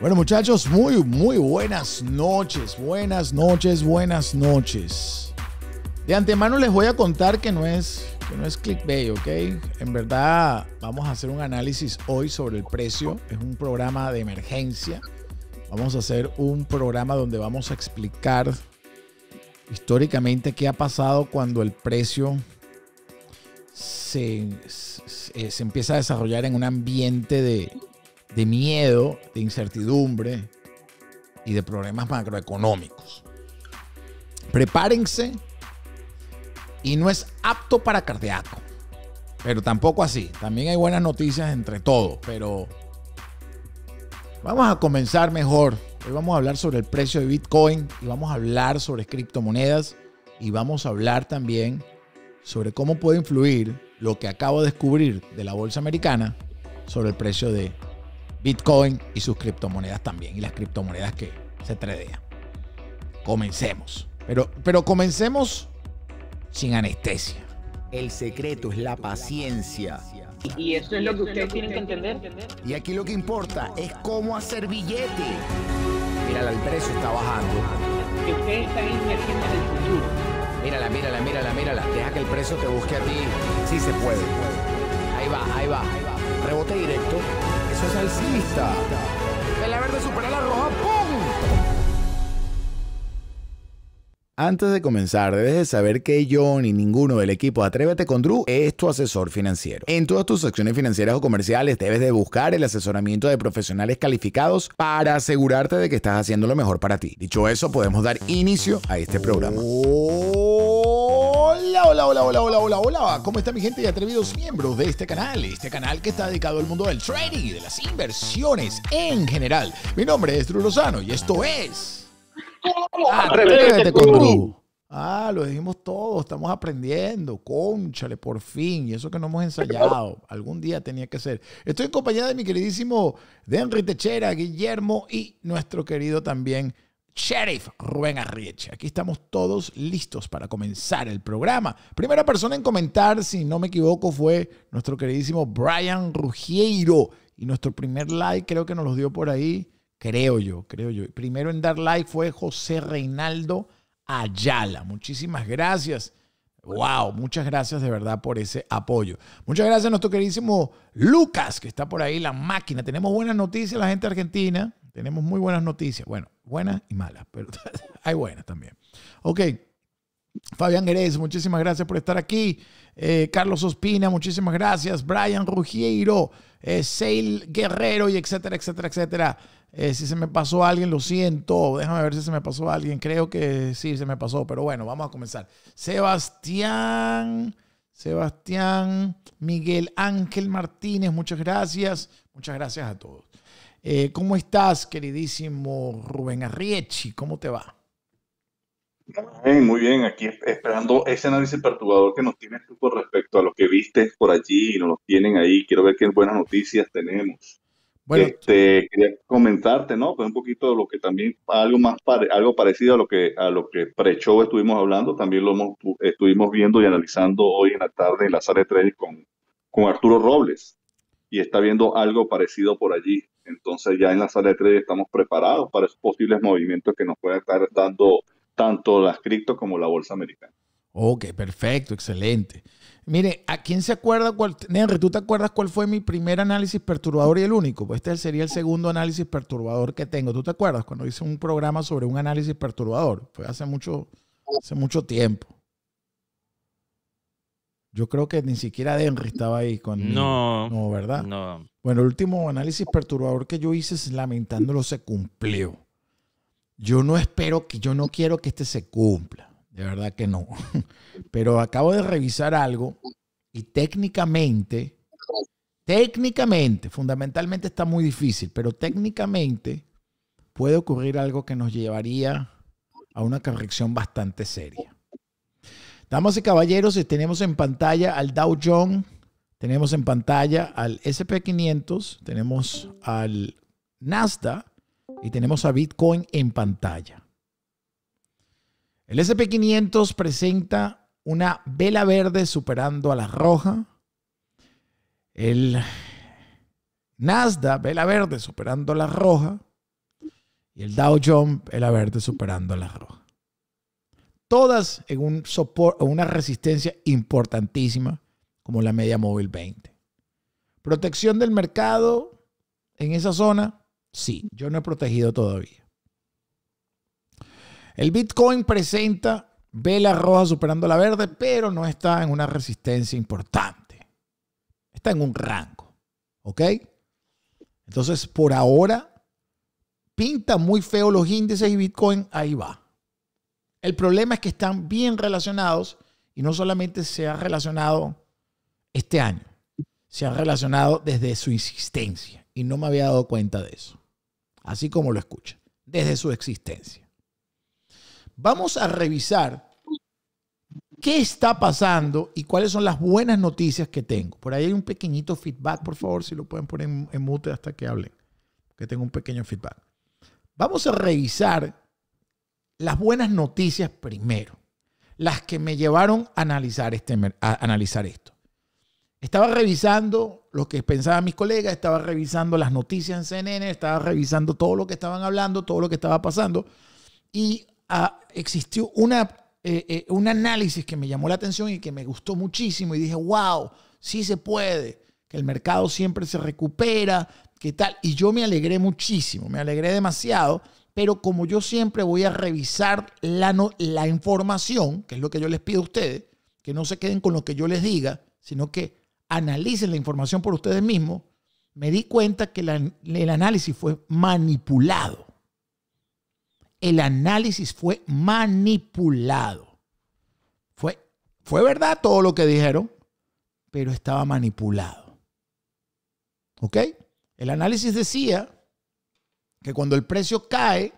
Bueno muchachos, muy, muy buenas noches, buenas noches, buenas noches. De antemano les voy a contar que no es, que no es clickbait, ¿ok? En verdad vamos a hacer un análisis hoy sobre el precio. Es un programa de emergencia. Vamos a hacer un programa donde vamos a explicar históricamente qué ha pasado cuando el precio se empieza a desarrollar en un ambiente de, de miedo, de incertidumbre y de problemas macroeconómicos. Prepárense y no es apto para cardíaco, pero tampoco así. También hay buenas noticias entre todos pero vamos a comenzar mejor. Hoy vamos a hablar sobre el precio de Bitcoin y vamos a hablar sobre criptomonedas y vamos a hablar también sobre cómo puede influir lo que acabo de descubrir de la bolsa americana sobre el precio de Bitcoin y sus criptomonedas también, y las criptomonedas que se tradean. Comencemos. Pero, pero comencemos sin anestesia. El secreto es la paciencia. Y eso es lo que ustedes tienen que entender. Y aquí lo que importa es cómo hacer billete. Mírala, el precio está bajando. Ustedes están invirtiendo en el futuro. Mírala, mírala, mírala, mírala. Deja que el precio te busque a ti. Sí se puede. Ahí va, ahí va. Rebote directo salsista. la verde supera la roja, ¡pum! Antes de comenzar, debes de saber que yo ni ninguno del equipo Atrévete con Drew es tu asesor financiero. En todas tus acciones financieras o comerciales debes de buscar el asesoramiento de profesionales calificados para asegurarte de que estás haciendo lo mejor para ti. Dicho eso, podemos dar inicio a este programa. Hola, hola, hola, hola, hola, hola, hola. ¿Cómo está mi gente y atrevidos miembros de este canal? Este canal que está dedicado al mundo del trading y de las inversiones en general. Mi nombre es Drew Lozano y esto es... Ah, ah, lo dijimos todos, estamos aprendiendo. conchale, por fin. Y eso que no hemos ensayado. Algún día tenía que ser. Estoy en compañía de mi queridísimo Denry Techera, Guillermo y nuestro querido también Sheriff Rubén Arrieche. Aquí estamos todos listos para comenzar el programa. Primera persona en comentar, si no me equivoco, fue nuestro queridísimo Brian Rugiero. Y nuestro primer like creo que nos lo dio por ahí creo yo, creo yo. Primero en dar like fue José Reinaldo Ayala. Muchísimas gracias. Wow, muchas gracias de verdad por ese apoyo. Muchas gracias a nuestro queridísimo Lucas, que está por ahí, la máquina. Tenemos buenas noticias, la gente argentina. Tenemos muy buenas noticias. Bueno, buenas y malas, pero hay buenas también. Ok. Fabián Gerez, muchísimas gracias por estar aquí. Eh, Carlos Ospina, muchísimas gracias. Brian Ruggiero, eh, Guerrero y etcétera, etcétera, etcétera. Eh, si se me pasó alguien, lo siento. Déjame ver si se me pasó alguien. Creo que sí, se me pasó. Pero bueno, vamos a comenzar. Sebastián, Sebastián, Miguel Ángel Martínez, muchas gracias. Muchas gracias a todos. Eh, ¿Cómo estás, queridísimo Rubén Arriechi? ¿Cómo te va? muy bien, aquí esperando ese análisis perturbador que nos tienes tú con respecto a lo que viste por allí y nos lo tienen ahí. Quiero ver qué buenas noticias tenemos. Bueno, este, quería comentarte, ¿no? Pues un poquito de lo que también, algo más algo parecido a lo que a lo que pre estuvimos hablando, también lo hemos, estuvimos viendo y analizando hoy en la tarde en la sala de trading con, con Arturo Robles. Y está viendo algo parecido por allí. Entonces ya en la sala de trading estamos preparados para esos posibles movimientos que nos puedan estar dando tanto las cripto como la bolsa americana. Ok, perfecto, excelente. Mire, ¿a quién se acuerda cuál? Henry, ¿tú te acuerdas cuál fue mi primer análisis perturbador y el único? Pues este sería el segundo análisis perturbador que tengo. ¿Tú te acuerdas cuando hice un programa sobre un análisis perturbador? Fue hace mucho, hace mucho tiempo. Yo creo que ni siquiera Henry estaba ahí con. No. ¿verdad? No. Bueno, el último análisis perturbador que yo hice, es, lamentándolo, se cumplió. Yo no espero que, yo no quiero que este se cumpla de verdad que no. Pero acabo de revisar algo y técnicamente, técnicamente, fundamentalmente está muy difícil, pero técnicamente puede ocurrir algo que nos llevaría a una corrección bastante seria. Damas y caballeros, eh, tenemos en pantalla al Dow Jones, tenemos en pantalla al SP500, tenemos al Nasdaq y tenemos a Bitcoin en pantalla. El SP500 presenta una vela verde superando a la roja. El Nasdaq, vela verde superando a la roja. Y el Dow Jones, vela verde superando a la roja. Todas en un una resistencia importantísima como la media móvil 20. Protección del mercado en esa zona, sí, yo no he protegido todavía. El Bitcoin presenta vela roja superando la verde, pero no está en una resistencia importante. Está en un rango. ¿Ok? Entonces, por ahora, pinta muy feo los índices y Bitcoin ahí va. El problema es que están bien relacionados y no solamente se ha relacionado este año, se ha relacionado desde su existencia y no me había dado cuenta de eso. Así como lo escucha, desde su existencia. Vamos a revisar qué está pasando y cuáles son las buenas noticias que tengo. Por ahí hay un pequeñito feedback, por favor, si lo pueden poner en, mute hasta que hablen, que tengo un pequeño feedback. Vamos a revisar las buenas noticias primero, las que me llevaron a analizar, este, a analizar esto. Estaba revisando lo que pensaban mis colegas, estaba revisando las noticias en CNN, estaba revisando todo lo que estaban hablando, todo lo que estaba pasando. Y existió eh, eh, un análisis que me llamó la atención y que me gustó muchísimo y dije, wow, sí se puede, que el mercado siempre se recupera, qué tal. Y yo me alegré muchísimo, me alegré demasiado, pero como yo siempre voy a revisar la, la información, que es lo que yo les pido a ustedes, que no se queden con lo que yo les diga, sino que analicen la información por ustedes mismos, me di cuenta que el análisis fue manipulado el análisis fue manipulado. Fue, fue verdad todo lo que dijeron, pero estaba manipulado. ¿Ok? El análisis decía que cuando el precio cae,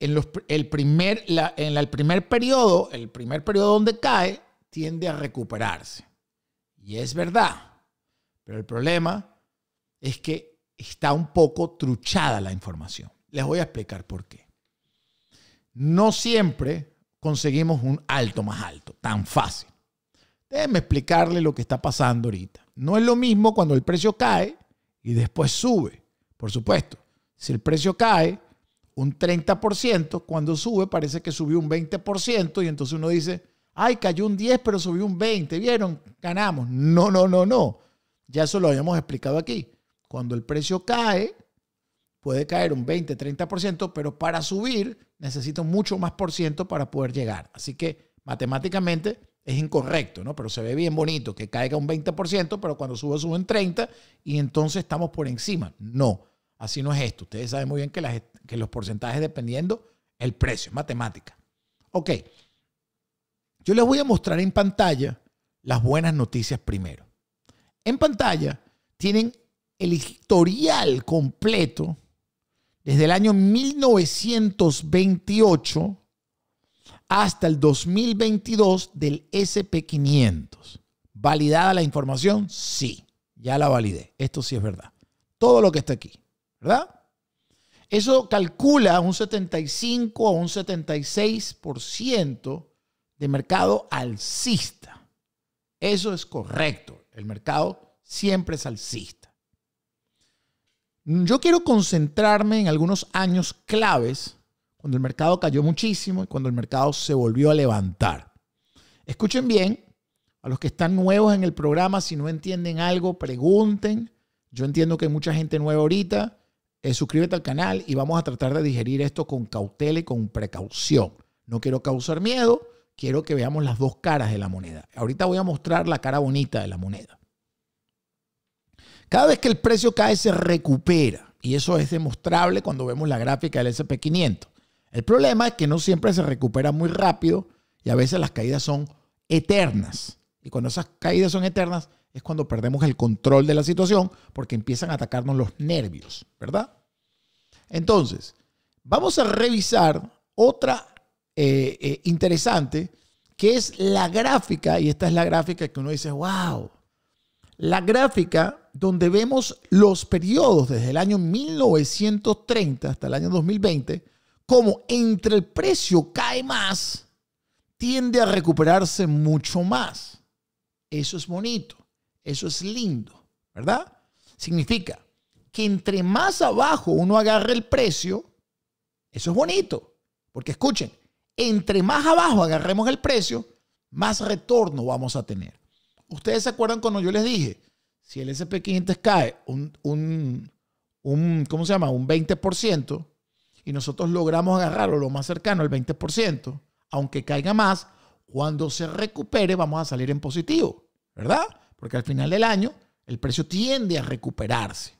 en, el, primer, en el primer periodo, el primer periodo donde cae, tiende a recuperarse. Y es verdad. Pero el problema es que está un poco truchada la información. Les voy a explicar por qué. No siempre conseguimos un alto más alto, tan fácil. Déjenme explicarle lo que está pasando ahorita. No es lo mismo cuando el precio cae y después sube. Por supuesto, si el precio cae un 30%, cuando sube parece que subió un 20% y entonces uno dice, ay, cayó un 10 pero subió un 20, ¿vieron? Ganamos. No, no, no, no. Ya eso lo habíamos explicado aquí. Cuando el precio cae, puede caer un 20, 30%, pero para subir necesito mucho más por ciento para poder llegar. Así que matemáticamente es incorrecto, ¿no? Pero se ve bien bonito que caiga un 20%, pero cuando sube, sube un 30% y entonces estamos por encima. No, así no es esto. Ustedes saben muy bien que, que los porcentajes dependiendo el precio, matemática. Ok, yo les voy a mostrar en pantalla las buenas noticias primero. En pantalla tienen el historial completo desde el año 1928 hasta el 2022 del SP500. ¿Validada la información? Sí, ya la validé. Esto sí es verdad. Todo lo que está aquí, ¿verdad? Eso calcula un 75 a un 76% de mercado alcista. Eso es correcto. El mercado siempre es alcista. Yo quiero concentrarme en algunos años claves, cuando el mercado cayó muchísimo y cuando el mercado se volvió a levantar. Escuchen bien, a los que están nuevos en el programa, si no entienden algo, pregunten. Yo entiendo que hay mucha gente nueva ahorita. Eh, suscríbete al canal y vamos a tratar de digerir esto con cautela y con precaución. No quiero causar miedo, quiero que veamos las dos caras de la moneda. Ahorita voy a mostrar la cara bonita de la moneda. Cada vez que el precio cae se recupera y eso es demostrable cuando vemos la gráfica del SP500. El problema es que no siempre se recupera muy rápido y a veces las caídas son eternas. Y cuando esas caídas son eternas es cuando perdemos el control de la situación porque empiezan a atacarnos los nervios, ¿verdad? Entonces, vamos a revisar otra eh, eh, interesante que es la gráfica, y esta es la gráfica que uno dice, wow, la gráfica donde vemos los periodos desde el año 1930 hasta el año 2020, como entre el precio cae más, tiende a recuperarse mucho más. Eso es bonito, eso es lindo, ¿verdad? Significa que entre más abajo uno agarre el precio, eso es bonito, porque escuchen, entre más abajo agarremos el precio, más retorno vamos a tener. Ustedes se acuerdan cuando yo les dije, si el SP500 cae un, ¿cómo se llama? Un 20% y nosotros logramos agarrarlo lo más cercano al 20%, aunque caiga más, cuando se recupere vamos a salir en positivo, ¿verdad? Porque al final del año el precio tiende a recuperarse.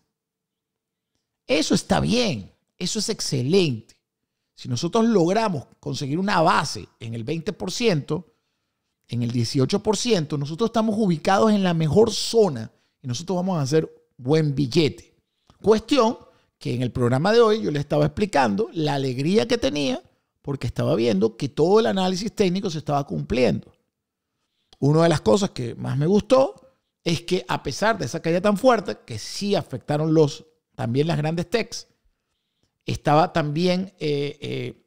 Eso está bien, eso es excelente. Si nosotros logramos conseguir una base en el 20%, en el 18%, nosotros estamos ubicados en la mejor zona y nosotros vamos a hacer buen billete. Cuestión que en el programa de hoy yo le estaba explicando la alegría que tenía porque estaba viendo que todo el análisis técnico se estaba cumpliendo. Una de las cosas que más me gustó es que a pesar de esa caída tan fuerte, que sí afectaron los, también las grandes techs, estaba también eh, eh,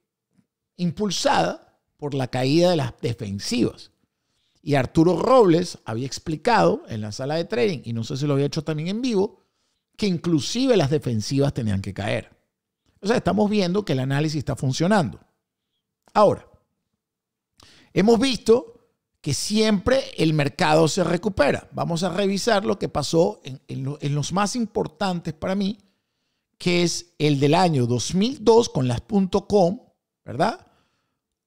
impulsada por la caída de las defensivas. Y Arturo Robles había explicado en la sala de trading, y no sé si lo había hecho también en vivo, que inclusive las defensivas tenían que caer. O sea, estamos viendo que el análisis está funcionando. Ahora, hemos visto que siempre el mercado se recupera. Vamos a revisar lo que pasó en, los más importantes para mí, que es el del año 2002 con las .com, ¿verdad?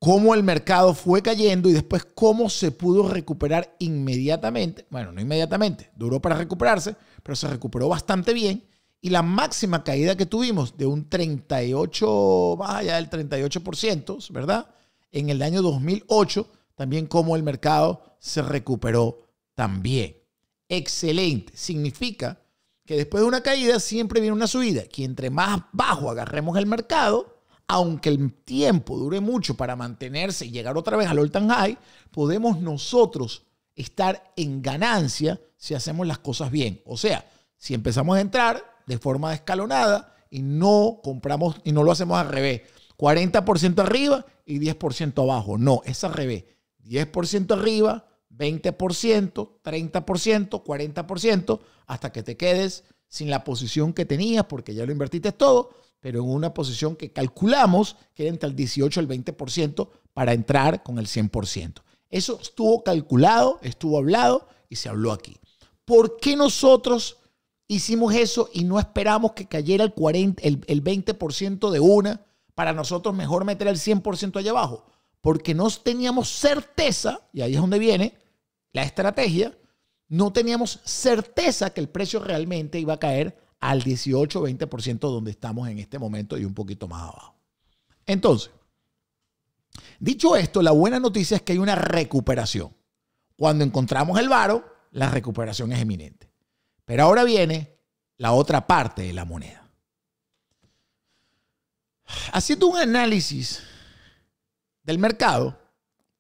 cómo el mercado fue cayendo y después cómo se pudo recuperar inmediatamente. Bueno, no inmediatamente, duró para recuperarse, pero se recuperó bastante bien. Y la máxima caída que tuvimos de un 38, más allá del 38%, ¿verdad? En el año 2008, también cómo el mercado se recuperó también. Excelente. Significa que después de una caída siempre viene una subida, que entre más bajo agarremos el mercado, aunque el tiempo dure mucho para mantenerse y llegar otra vez al all time high, podemos nosotros estar en ganancia si hacemos las cosas bien. O sea, si empezamos a entrar de forma escalonada y no compramos y no lo hacemos al revés, 40% arriba y 10% abajo. No, es al revés. 10% arriba, 20%, 30%, 40%, hasta que te quedes sin la posición que tenías porque ya lo invertiste todo pero en una posición que calculamos que era entre el 18 y el 20% para entrar con el 100%. Eso estuvo calculado, estuvo hablado y se habló aquí. ¿Por qué nosotros hicimos eso y no esperamos que cayera el, 40, el, el 20% de una para nosotros mejor meter el 100% allá abajo? Porque no teníamos certeza, y ahí es donde viene la estrategia, no teníamos certeza que el precio realmente iba a caer al 18-20% donde estamos en este momento y un poquito más abajo. Entonces, dicho esto, la buena noticia es que hay una recuperación. Cuando encontramos el varo, la recuperación es eminente. Pero ahora viene la otra parte de la moneda. Haciendo un análisis del mercado,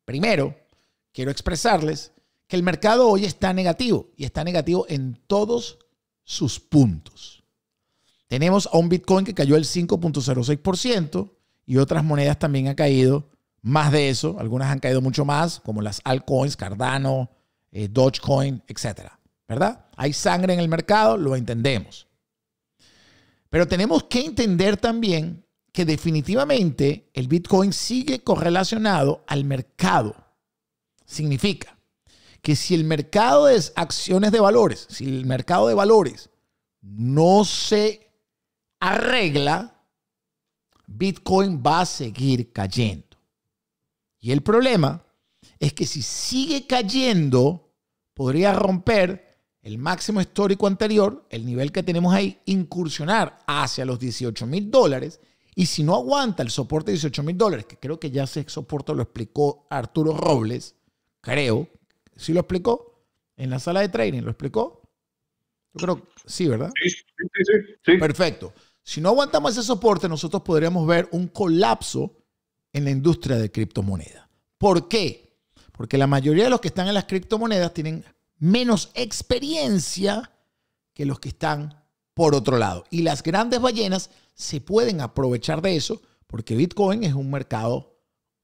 primero quiero expresarles que el mercado hoy está negativo y está negativo en todos sus puntos. Tenemos a un Bitcoin que cayó el 5.06% y otras monedas también han caído más de eso. Algunas han caído mucho más, como las altcoins, Cardano, eh, Dogecoin, etc. ¿Verdad? Hay sangre en el mercado, lo entendemos. Pero tenemos que entender también que definitivamente el Bitcoin sigue correlacionado al mercado. Significa, que si el mercado de acciones de valores, si el mercado de valores no se arregla, Bitcoin va a seguir cayendo. Y el problema es que si sigue cayendo, podría romper el máximo histórico anterior, el nivel que tenemos ahí, incursionar hacia los 18 mil dólares. Y si no aguanta el soporte de 18 mil dólares, que creo que ya se soporte lo explicó Arturo Robles, creo, ¿Sí lo explicó? En la sala de trading, ¿lo explicó? Yo creo sí, ¿verdad? Sí, sí, sí, sí. Perfecto. Si no aguantamos ese soporte, nosotros podríamos ver un colapso en la industria de criptomonedas. ¿Por qué? Porque la mayoría de los que están en las criptomonedas tienen menos experiencia que los que están por otro lado. Y las grandes ballenas se pueden aprovechar de eso porque Bitcoin es un mercado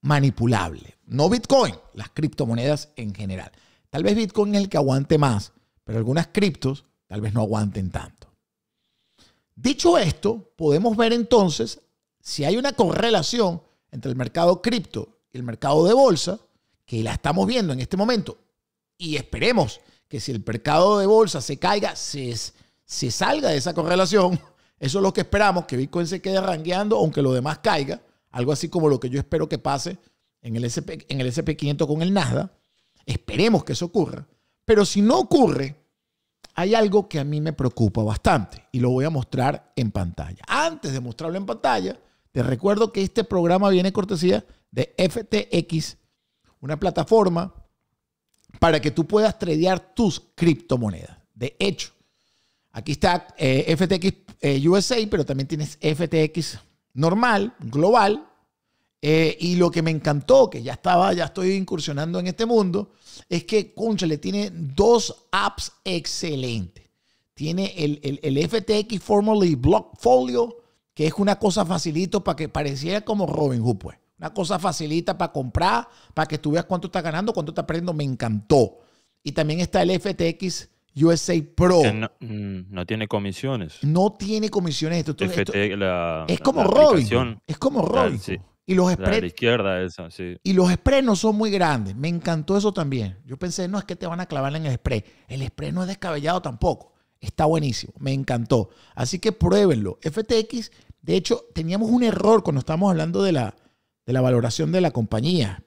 manipulable. No Bitcoin, las criptomonedas en general. Tal vez Bitcoin es el que aguante más, pero algunas criptos tal vez no aguanten tanto. Dicho esto, podemos ver entonces si hay una correlación entre el mercado cripto y el mercado de bolsa, que la estamos viendo en este momento, y esperemos que si el mercado de bolsa se caiga, se, se salga de esa correlación, eso es lo que esperamos, que Bitcoin se quede rangueando aunque lo demás caiga, algo así como lo que yo espero que pase en el, SP, en el 500 con el Nasdaq. Esperemos que eso ocurra. Pero si no ocurre, hay algo que a mí me preocupa bastante y lo voy a mostrar en pantalla. Antes de mostrarlo en pantalla, te recuerdo que este programa viene cortesía de FTX, una plataforma para que tú puedas tradear tus criptomonedas. De hecho, aquí está eh, FTX eh, USA, pero también tienes FTX normal, global, eh, y lo que me encantó, que ya estaba, ya estoy incursionando en este mundo, es que le tiene dos apps excelentes. Tiene el, el, el FTX Formally Blockfolio, que es una cosa facilito para que pareciera como Robinhood, pues. Una cosa facilita para comprar, para que tú veas cuánto estás ganando, cuánto estás perdiendo. Me encantó. Y también está el FTX USA Pro. Mm, no, tiene comisiones. No tiene comisiones. Esto, es como Robin. Es como Robin. Y los spreads. la izquierda Y los spreads no son muy grandes. Me encantó eso también. Yo pensé, no es que te van a clavar en el spread. El spread no es descabellado tampoco. Está buenísimo. Me encantó. Así que pruébenlo. FTX, de hecho, teníamos un error cuando estábamos hablando de la, de la valoración de la compañía.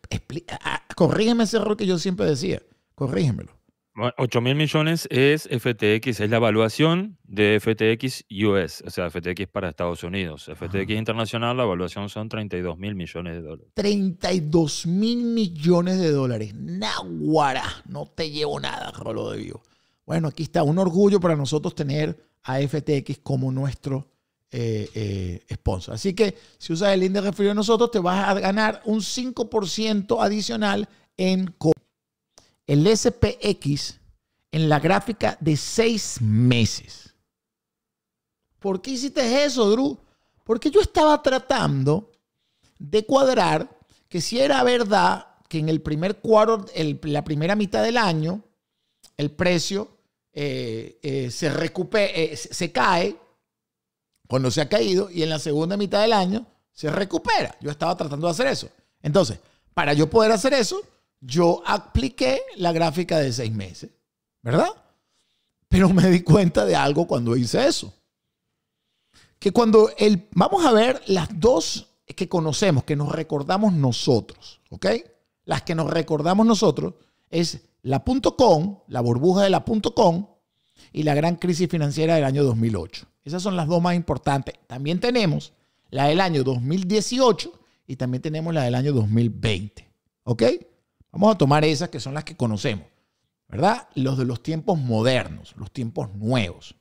corrígeme ese error que yo siempre decía. Corrígemelo. 8 mil millones es FTX, es la evaluación de FTX US, o sea, FTX para Estados Unidos. FTX internacional, la evaluación son 32 mil millones de dólares. 32 mil millones de dólares. Naguara, no te llevo nada, Rolo de Vivo. Bueno, aquí está, un orgullo para nosotros tener a FTX como nuestro eh, eh, sponsor. Así que si usas el link de referido a nosotros, te vas a ganar un 5% adicional en el SPX en la gráfica de seis meses. ¿Por qué hiciste eso, Drew? Porque yo estaba tratando de cuadrar que si era verdad que en el primer cuarto, la primera mitad del año, el precio eh, eh, se, recupera, eh, se cae cuando se ha caído y en la segunda mitad del año se recupera. Yo estaba tratando de hacer eso. Entonces, para yo poder hacer eso, yo apliqué la gráfica de seis meses, ¿verdad? Pero me di cuenta de algo cuando hice eso. Que cuando el, vamos a ver las dos que conocemos, que nos recordamos nosotros, ¿ok? Las que nos recordamos nosotros es la .com, la burbuja de la .com y la gran crisis financiera del año 2008. Esas son las dos más importantes. También tenemos la del año 2018 y también tenemos la del año 2020, ¿ok? Vamos a tomar esas que son las que conocemos, ¿verdad? Los de los tiempos modernos, los tiempos nuevos.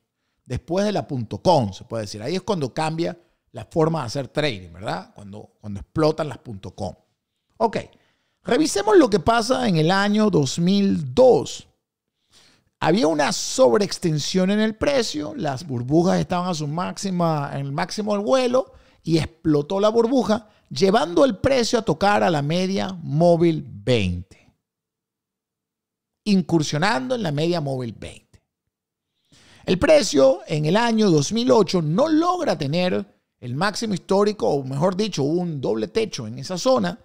Después de la .com, se puede decir. Ahí es cuando cambia la forma de hacer trading, ¿verdad? Cuando, cuando explotan las .com. Ok, revisemos lo que pasa en el año 2002. Había una sobreextensión en el precio, las burbujas estaban a su máxima, en el máximo del vuelo y explotó la burbuja llevando el precio a tocar a la media móvil 20. Incursionando en la media móvil 20. El precio en el año 2008 no logra tener el máximo histórico, o mejor dicho, un doble techo en esa zona.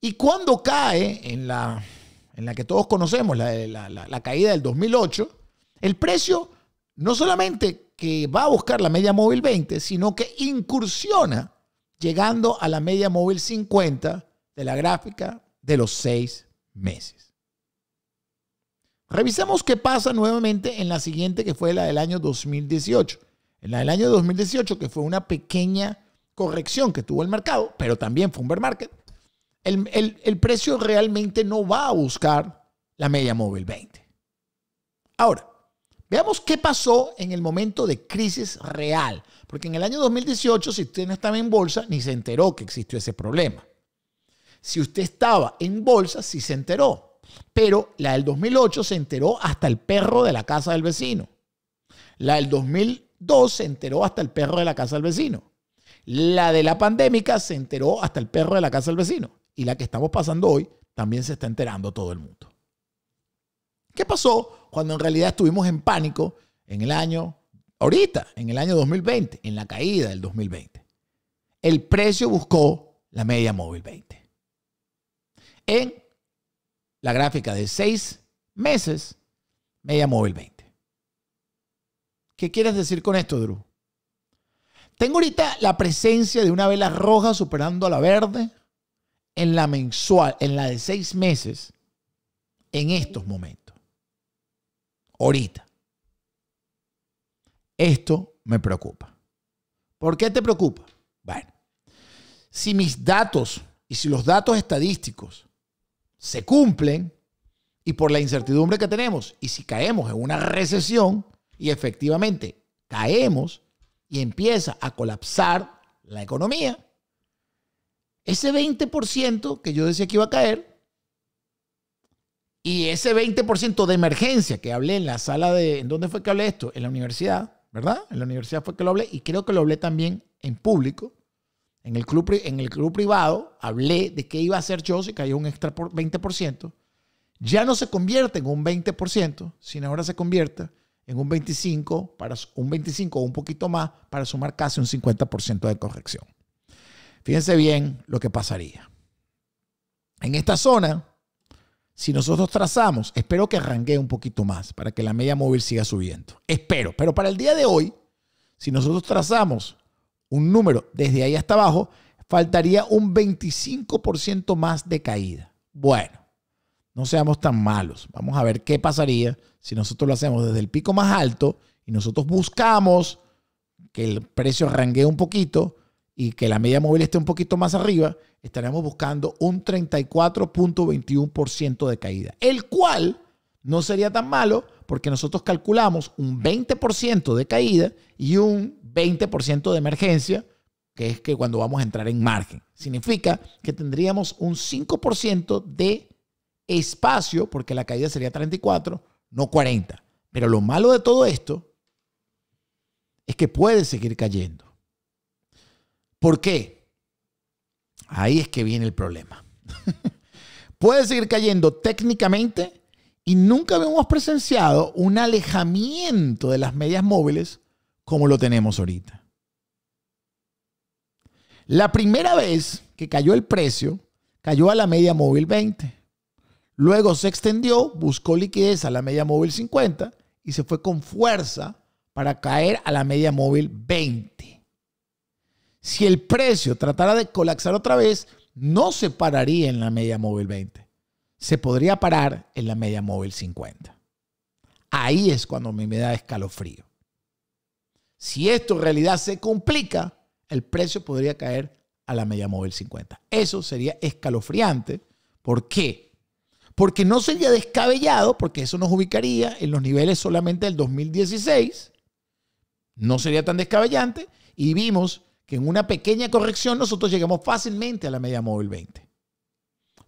Y cuando cae en la, en la que todos conocemos, la, la caída del 2008, el precio no solamente que va a buscar la media móvil 20, sino que incursiona llegando a la media móvil 50 de la gráfica de los seis meses. Revisamos qué pasa nuevamente en la siguiente, que fue la del año 2018. En la del año 2018, que fue una pequeña corrección que tuvo el mercado, pero también fue un bear market, el, el precio realmente no va a buscar la media móvil 20. Ahora, veamos qué pasó en el momento de crisis real, porque en el año 2018, si usted no estaba en bolsa, ni se enteró que existió ese problema. Si usted estaba en bolsa, sí se enteró. Pero la del 2008 se enteró hasta el perro de la casa del vecino. La del 2002 se enteró hasta el perro de la casa del vecino. La de la pandémica se enteró hasta el perro de la casa del vecino. Y la que estamos pasando hoy también se está enterando todo el mundo. ¿Qué pasó cuando en realidad estuvimos en pánico en el año ahorita, en el año 2020, en la caída del 2020, el precio buscó la media móvil 20. En la gráfica de seis meses, media móvil 20. ¿Qué quieres decir con esto, Drew? Tengo ahorita la presencia de una vela roja superando a la verde en la mensual, en la de seis meses, en estos momentos. Ahorita. Esto me preocupa. ¿Por qué te preocupa? Bueno, si mis datos y si los datos estadísticos se cumplen y por la incertidumbre que tenemos y si caemos en una recesión y efectivamente caemos y empieza a colapsar la economía, ese 20% que yo decía que iba a caer y ese 20% de emergencia que hablé en la sala de, ¿en dónde fue que hablé esto? En la universidad, ¿verdad? En la universidad fue que lo hablé y creo que lo hablé también en público. En el club, en el club privado hablé de qué iba a hacer yo si caía un extra por 20%. Ya no se convierte en un 20%, sino ahora se convierte en un 25, para, un 25 o un poquito más para sumar casi un 50% de corrección. Fíjense bien lo que pasaría. En esta zona, si nosotros trazamos, espero que arranque un poquito más para que la media móvil siga subiendo. Espero, pero para el día de hoy, si nosotros trazamos un número desde ahí hasta abajo, faltaría un 25% más de caída. Bueno, no seamos tan malos. Vamos a ver qué pasaría si nosotros lo hacemos desde el pico más alto y nosotros buscamos que el precio arranque un poquito y que la media móvil esté un poquito más arriba, estaremos buscando un 34.21% de caída, el cual no sería tan malo porque nosotros calculamos un 20% de caída y un 20% de emergencia, que es que cuando vamos a entrar en margen. Significa que tendríamos un 5% de espacio, porque la caída sería 34, no 40. Pero lo malo de todo esto es que puede seguir cayendo. ¿Por qué? Ahí es que viene el problema. Puede seguir cayendo técnicamente y nunca hemos presenciado un alejamiento de las medias móviles como lo tenemos ahorita. La primera vez que cayó el precio, cayó a la media móvil 20. Luego se extendió, buscó liquidez a la media móvil 50 y se fue con fuerza para caer a la media móvil 20 si el precio tratara de colapsar otra vez, no se pararía en la media móvil 20. Se podría parar en la media móvil 50. Ahí es cuando me da escalofrío. Si esto en realidad se complica, el precio podría caer a la media móvil 50. Eso sería escalofriante. ¿Por qué? Porque no sería descabellado, porque eso nos ubicaría en los niveles solamente del 2016. No sería tan descabellante. Y vimos que en una pequeña corrección nosotros lleguemos fácilmente a la media móvil 20.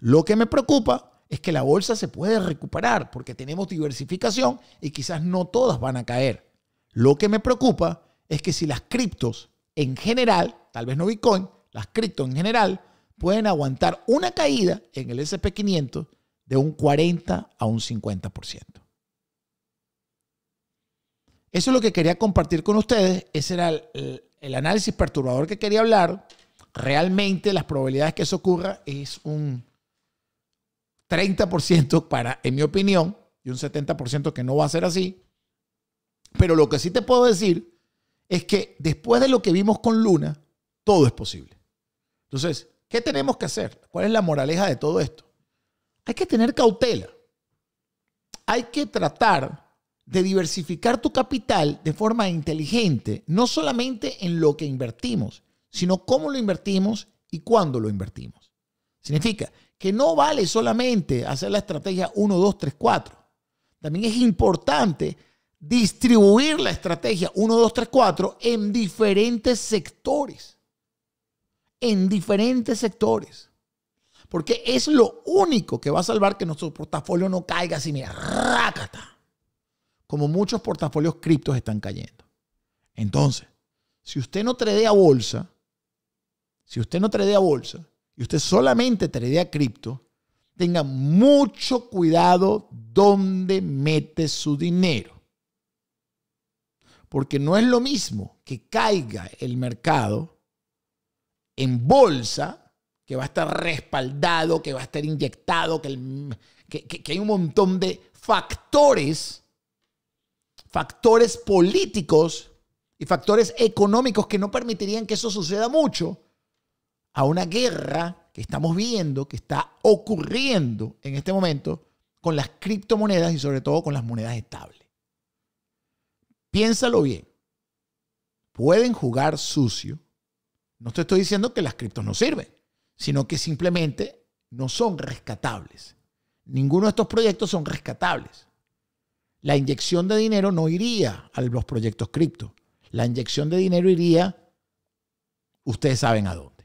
Lo que me preocupa es que la bolsa se puede recuperar porque tenemos diversificación y quizás no todas van a caer. Lo que me preocupa es que si las criptos en general, tal vez no Bitcoin, las criptos en general, pueden aguantar una caída en el SP500 de un 40 a un 50%. Eso es lo que quería compartir con ustedes. Ese era el, el análisis perturbador que quería hablar, realmente las probabilidades que eso ocurra es un 30% para, en mi opinión, y un 70% que no va a ser así. Pero lo que sí te puedo decir es que después de lo que vimos con Luna, todo es posible. Entonces, ¿qué tenemos que hacer? ¿Cuál es la moraleja de todo esto? Hay que tener cautela. Hay que tratar de diversificar tu capital de forma inteligente, no solamente en lo que invertimos, sino cómo lo invertimos y cuándo lo invertimos. Significa que no vale solamente hacer la estrategia 1, 2, 3, 4. También es importante distribuir la estrategia 1, 2, 3, 4 en diferentes sectores. En diferentes sectores. Porque es lo único que va a salvar que nuestro portafolio no caiga así, mira, rácata como muchos portafolios criptos están cayendo. Entonces, si usted no tradea bolsa, si usted no tradea bolsa y usted solamente tradea cripto, tenga mucho cuidado dónde mete su dinero. Porque no es lo mismo que caiga el mercado en bolsa, que va a estar respaldado, que va a estar inyectado, que, que hay un montón de factores factores políticos y factores económicos que no permitirían que eso suceda mucho, a una guerra que estamos viendo, que está ocurriendo en este momento con las criptomonedas y sobre todo con las monedas estables. Piénsalo bien. Pueden jugar sucio. No te estoy diciendo que las criptos no sirven, sino que simplemente no son rescatables. Ninguno de estos proyectos son rescatables la inyección de dinero no iría a los proyectos cripto. La inyección de dinero iría, ustedes saben a dónde.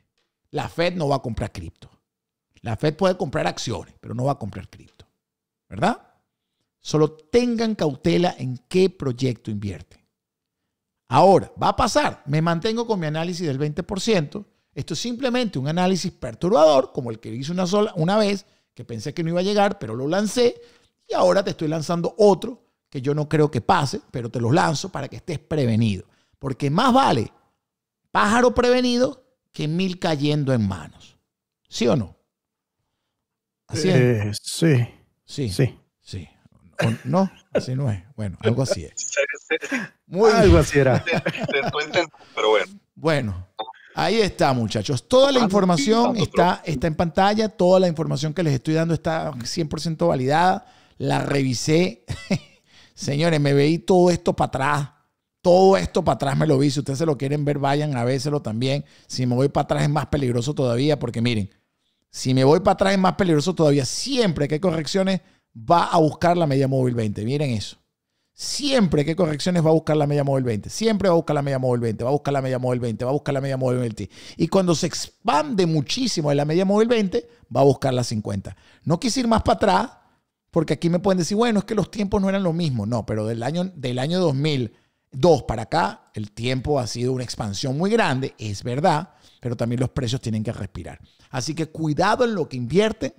La Fed no va a comprar cripto. La Fed puede comprar acciones, pero no va a comprar cripto. ¿Verdad? Solo tengan cautela en qué proyecto invierten. Ahora, va a pasar. Me mantengo con mi análisis del 20%. Esto es simplemente un análisis perturbador, como el que hice una, sola, una vez, que pensé que no iba a llegar, pero lo lancé ahora te estoy lanzando otro que yo no creo que pase, pero te los lanzo para que estés prevenido. Porque más vale pájaro prevenido que mil cayendo en manos. ¿Sí o no? Así es. Eh, sí. Sí. Sí. Sí. no, así no es. Bueno, algo así es. Muy algo así era. pero bueno. Bueno, ahí está, muchachos. Toda la ah, información está, está en pantalla. Toda la información que les estoy dando está 100% validada la revisé. Señores, me veí todo esto para atrás. Todo esto para atrás me lo vi. Si ustedes se lo quieren ver, vayan a véselo también. Si me voy para atrás es más peligroso todavía, porque miren, si me voy para atrás es más peligroso todavía. Siempre que hay correcciones, va a buscar la media móvil 20. Miren eso. Siempre que hay correcciones va a buscar la media móvil 20. Siempre va a buscar la media móvil 20. Va a buscar la media móvil 20. Va a buscar la media móvil 20. Y cuando se expande muchísimo en la media móvil 20, va a buscar la 50. No quise ir más para atrás porque aquí me pueden decir, bueno, es que los tiempos no eran lo mismo. No, pero del año, del año 2002 para acá, el tiempo ha sido una expansión muy grande, es verdad, pero también los precios tienen que respirar. Así que cuidado en lo que invierten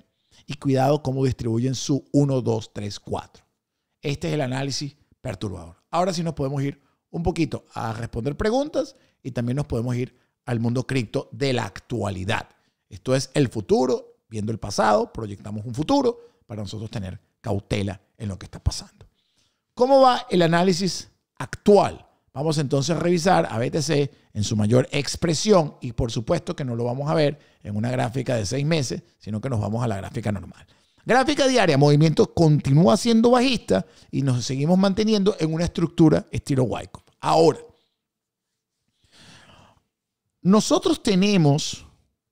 y cuidado cómo distribuyen su 1, 2, 3, 4. Este es el análisis perturbador. Ahora sí nos podemos ir un poquito a responder preguntas y también nos podemos ir al mundo cripto de la actualidad. Esto es el futuro, viendo el pasado, proyectamos un futuro para nosotros tener cautela en lo que está pasando. ¿Cómo va el análisis actual? Vamos entonces a revisar a BTC en su mayor expresión y por supuesto que no lo vamos a ver en una gráfica de seis meses, sino que nos vamos a la gráfica normal. Gráfica diaria, movimiento continúa siendo bajista y nos seguimos manteniendo en una estructura estilo Wyckoff. Ahora, nosotros tenemos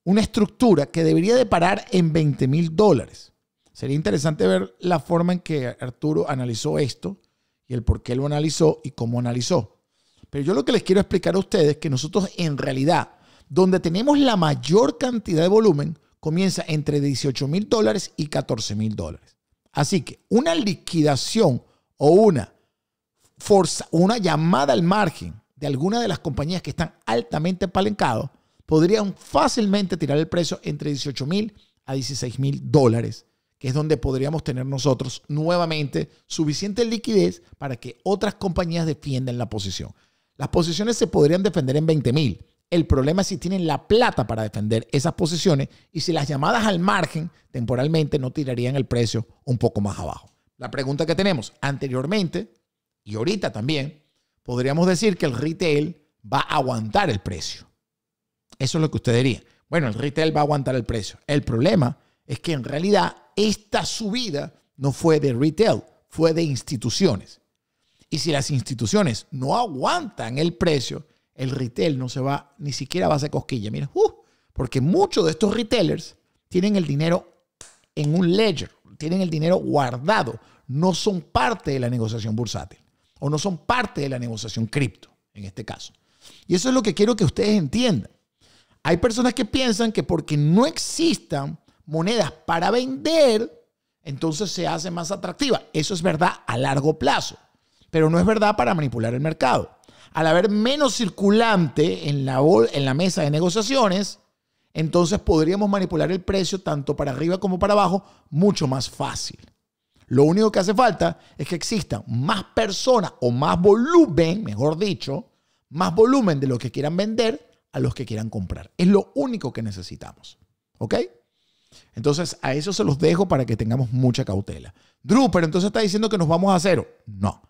una estructura que debería de parar en 20 mil dólares. Sería interesante ver la forma en que Arturo analizó esto y el por qué lo analizó y cómo analizó. Pero yo lo que les quiero explicar a ustedes es que nosotros en realidad, donde tenemos la mayor cantidad de volumen, comienza entre 18 mil dólares y 14 mil dólares. Así que una liquidación o una, llamada al margen de alguna de las compañías que están altamente palencados podrían fácilmente tirar el precio entre 18 mil a 16 mil dólares que es donde podríamos tener nosotros nuevamente suficiente liquidez para que otras compañías defiendan la posición. Las posiciones se podrían defender en 20 mil. El problema es si tienen la plata para defender esas posiciones y si las llamadas al margen temporalmente no tirarían el precio un poco más abajo. La pregunta que tenemos anteriormente y ahorita también, podríamos decir que el retail va a aguantar el precio. Eso es lo que usted diría. Bueno, el retail va a aguantar el precio. El problema es que en realidad esta subida no fue de retail, fue de instituciones. Y si las instituciones no aguantan el precio, el retail no se va, ni siquiera va a hacer cosquilla. Mira, uh, porque muchos de estos retailers tienen el dinero en un ledger, tienen el dinero guardado, no son parte de la negociación bursátil o no son parte de la negociación cripto, en este caso. Y eso es lo que quiero que ustedes entiendan. Hay personas que piensan que porque no existan monedas para vender, entonces se hace más atractiva. Eso es verdad a largo plazo, pero no es verdad para manipular el mercado. Al haber menos circulante en la, en la mesa de negociaciones, entonces podríamos manipular el precio tanto para arriba como para abajo mucho más fácil. Lo único que hace falta es que exista más personas o más volumen, mejor dicho, más volumen de los que quieran vender a los que quieran comprar. Es lo único que necesitamos. ¿Ok? Entonces, a eso se los dejo para que tengamos mucha cautela. Drew, pero entonces está diciendo que nos vamos a cero. No.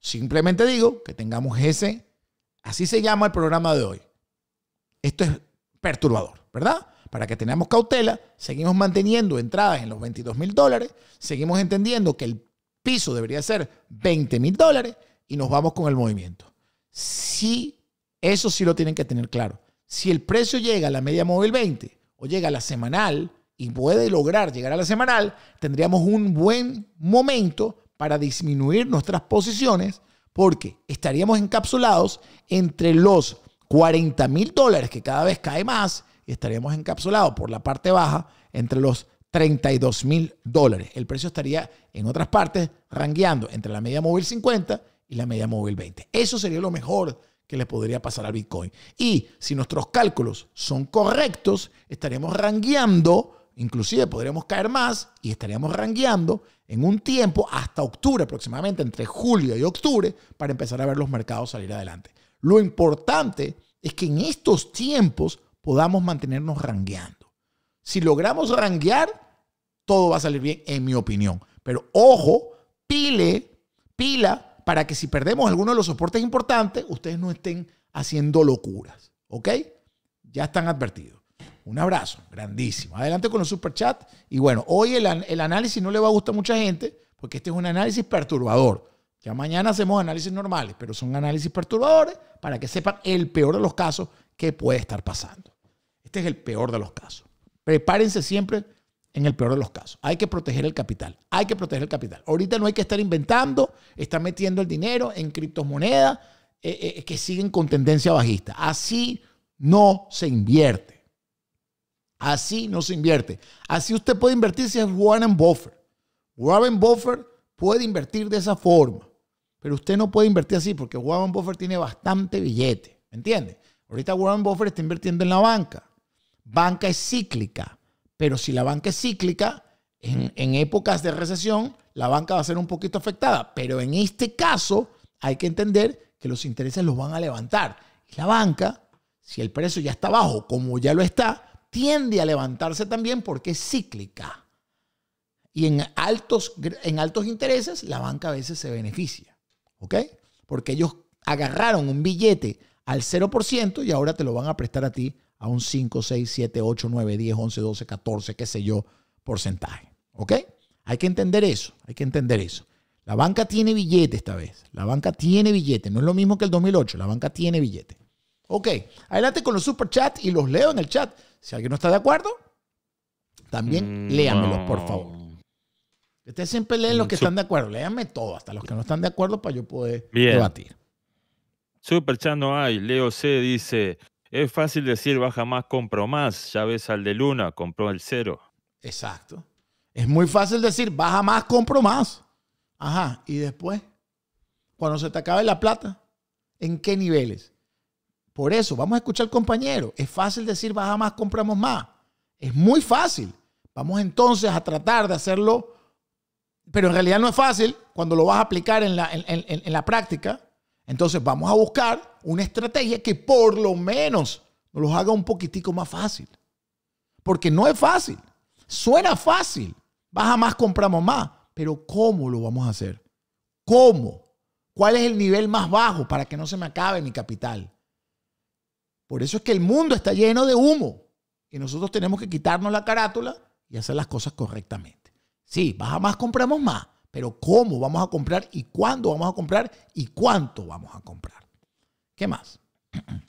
Simplemente digo que tengamos ese, así se llama el programa de hoy. Esto es perturbador, ¿verdad? Para que tengamos cautela, seguimos manteniendo entradas en los 22 mil dólares, seguimos entendiendo que el piso debería ser 20 mil dólares y nos vamos con el movimiento. Sí, eso sí lo tienen que tener claro. Si el precio llega a la media móvil 20 o llega a la semanal, y puede lograr llegar a la semanal, tendríamos un buen momento para disminuir nuestras posiciones porque estaríamos encapsulados entre los 40 mil dólares que cada vez cae más y estaríamos encapsulados por la parte baja entre los 32 mil dólares. El precio estaría en otras partes rangueando entre la media móvil 50 y la media móvil 20. Eso sería lo mejor que le podría pasar al Bitcoin. Y si nuestros cálculos son correctos, estaremos rangueando Inclusive podríamos caer más y estaríamos rangueando en un tiempo hasta octubre aproximadamente, entre julio y octubre, para empezar a ver los mercados salir adelante. Lo importante es que en estos tiempos podamos mantenernos rangueando. Si logramos ranguear, todo va a salir bien, en mi opinión. Pero ojo, pile, pila, para que si perdemos alguno de los soportes importantes, ustedes no estén haciendo locuras. ¿Ok? Ya están advertidos. Un abrazo grandísimo. Adelante con los chat Y bueno, hoy el, análisis no le va a gustar a mucha gente porque este es un análisis perturbador. Ya mañana hacemos análisis normales, pero son análisis perturbadores para que sepan el peor de los casos que puede estar pasando. Este es el peor de los casos. Prepárense siempre en el peor de los casos. Hay que proteger el capital. Hay que proteger el capital. Ahorita no hay que estar inventando, está metiendo el dinero en criptomonedas eh, eh, que siguen con tendencia bajista. Así no se invierte. Así no se invierte. Así usted puede invertir si es Warren Buffer. Warren Buffer puede invertir de esa forma, pero usted no puede invertir así porque Warren Buffer tiene bastante billete. ¿Me entiende? Ahorita Warren Buffer está invirtiendo en la banca. Banca es cíclica, pero si la banca es cíclica, en, épocas de recesión, la banca va a ser un poquito afectada. Pero en este caso, hay que entender que los intereses los van a levantar. la banca, si el precio ya está bajo, como ya lo está, tiende a levantarse también porque es cíclica. Y en altos, en altos intereses, la banca a veces se beneficia. ¿Ok? Porque ellos agarraron un billete al 0% y ahora te lo van a prestar a ti a un 5, 6, 7, 8, 9, 10, 11, 12, 14, qué sé yo, porcentaje. ¿Ok? Hay que entender eso, hay que entender eso. La banca tiene billete esta vez, la banca tiene billete, no es lo mismo que el 2008, la banca tiene billete. Ok, adelante con los super chats y los leo en el chat. Si alguien no está de acuerdo, también mm, por favor. Ustedes siempre leen los que están de acuerdo. Léanme todo, hasta los que no están de acuerdo, para yo poder debatir. Super chat no hay. Leo C dice: Es fácil decir baja más, compro más. Ya ves al de Luna, compró el cero. Exacto. Es muy fácil decir baja más, compro más. Ajá. Y después, cuando se te acabe la plata, ¿en qué niveles? Por eso, vamos a escuchar compañero. Es fácil decir baja más, compramos más. Es muy fácil. Vamos entonces a tratar de hacerlo, pero en realidad no es fácil cuando lo vas a aplicar en la, en la práctica. Entonces vamos a buscar una estrategia que por lo menos nos lo haga un poquitico más fácil. Porque no es fácil. Suena fácil. Baja más, compramos más. Pero ¿cómo lo vamos a hacer? ¿Cómo? ¿Cuál es el nivel más bajo para que no se me acabe mi capital? Por eso es que el mundo está lleno de humo y nosotros tenemos que quitarnos la carátula y hacer las cosas correctamente. Sí, baja más, compramos más, pero ¿cómo vamos a comprar y cuándo vamos a comprar y cuánto vamos a comprar? ¿Qué más?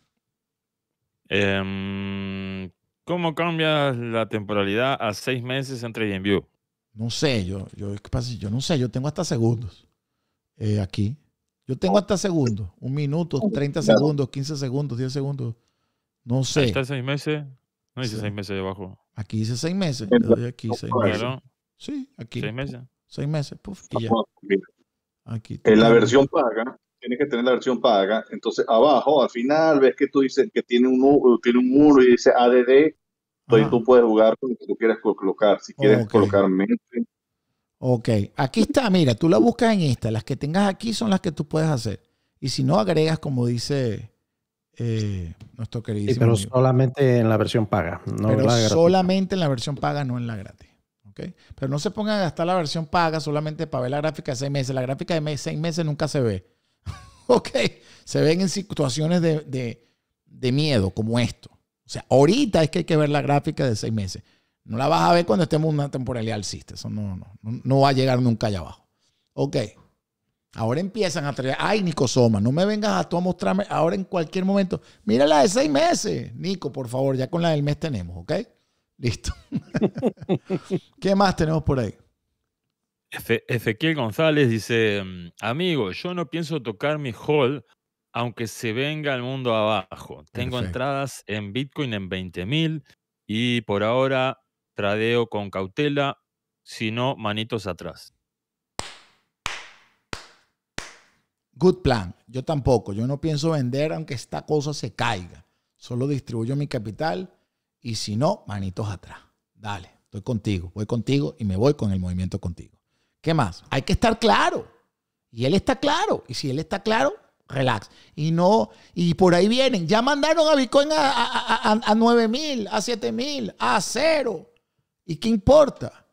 Em, ¿Cómo cambias la temporalidad a seis meses entre envío? No sé, yo, yo, no sé, yo tengo hasta segundos eh, aquí. Yo tengo hasta segundos, un minuto, 30 segundos, 15 segundos, 10 segundos. No sé. Ahí está seis meses. No dice seis meses debajo. Aquí dice seis meses. Le doy aquí seis meses. Sí, aquí. Seis meses. Seis meses, y ya. Aquí. En eh, la versión paga, tienes que tener la versión paga. Entonces, abajo, al final, ves que tú dices que tiene un, muro, eh, tiene un muro y dice ADD. Entonces tú puedes jugar con lo que tú quieras colocar. Si quieres colocar mente. Ok, aquí está, mira, tú la buscas en esta. Las que tengas aquí son las que tú puedes hacer. Y si no, agregas, como dice eh, nuestro queridísimo. pero solamente en la versión paga. No pero la solamente en la versión paga, no en la gratis. ¿okay? Pero no se pongan a gastar la versión paga solamente para ver la gráfica de seis meses. La gráfica de seis meses nunca se ve. ok, se ven en situaciones de, miedo como esto. O sea, ahorita es que hay que ver la gráfica de seis meses. No la vas a ver cuando estemos en una temporalidad alcista. Eso no, no, no va a llegar nunca allá abajo. Ok. Ahora empiezan a traer, ay, Nico Soma no me vengas a tú a mostrarme ahora en cualquier momento. Mira la de seis meses, Nico, por favor, ya con la del mes tenemos, ¿ok? Listo. ¿Qué más tenemos por ahí? Ezequiel González dice, mm, amigo, yo no pienso tocar mi hall aunque se venga el mundo abajo. Tengo entradas en Bitcoin en 20.000 y por ahora tradeo con cautela, si no, manitos atrás. Good plan. Yo tampoco. Yo no pienso vender aunque esta cosa se caiga. Solo distribuyo mi capital y si no, manitos atrás. Dale, estoy contigo, voy contigo y me voy con el movimiento contigo. ¿Qué más? Hay que estar claro. Y él está claro. Y si él está claro, relax. Y no, y por ahí vienen. Ya mandaron a Bitcoin a, a, a, a a a cero. ¿Y qué importa?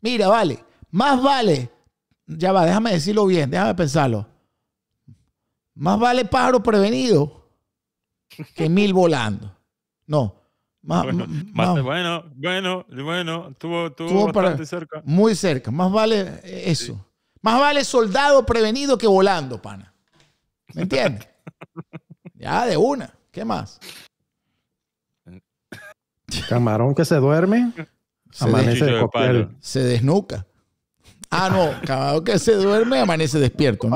Mira, vale, más vale. Ya va, déjame decirlo bien, déjame pensarlo. Más vale pájaro prevenido que mil volando. No. Más, bueno, bueno, bueno, estuvo, bastante cerca. Muy cerca. Más vale eso. Más vale soldado prevenido que volando, pana. ¿Me entiendes? ya, de una. ¿Qué más? Camarón que se duerme, amanece de, Se desnuca. Ah, no, vez que se duerme amanece despierto.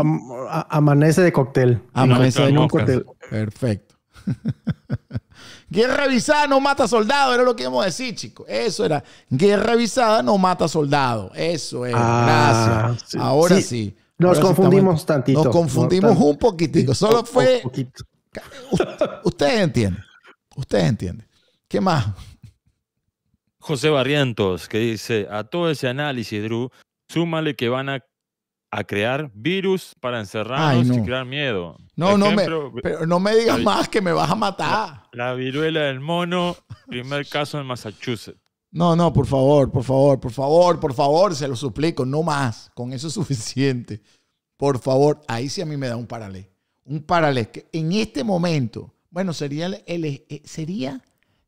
amanece de cóctel. Ah, amanece de cóctel. Perfecto. Guerra avisada no mata soldado, era lo que íbamos a decir, chicos. Eso era. Guerra avisada no mata soldado. Eso es. Ah, Gracias. Ahora sí. Nos confundimos tantito. Nos confundimos un poquitico. Solo fue. Ustedes entienden. Ustedes entienden. ¿Qué más? José Barrientos, que dice, a todo ese análisis, Drew, súmale que van a, crear virus para encerrarnos y crear miedo. No, no me, pero no me digas más que me vas a matar. La, viruela del mono, primer caso en Massachusetts. No, no, por favor, por favor, por favor, por favor, se lo suplico, no más. Con eso es suficiente. Por favor, ahí sí a mí me da un paralé. Un paralé que en este momento, bueno, sería el, el eh, sería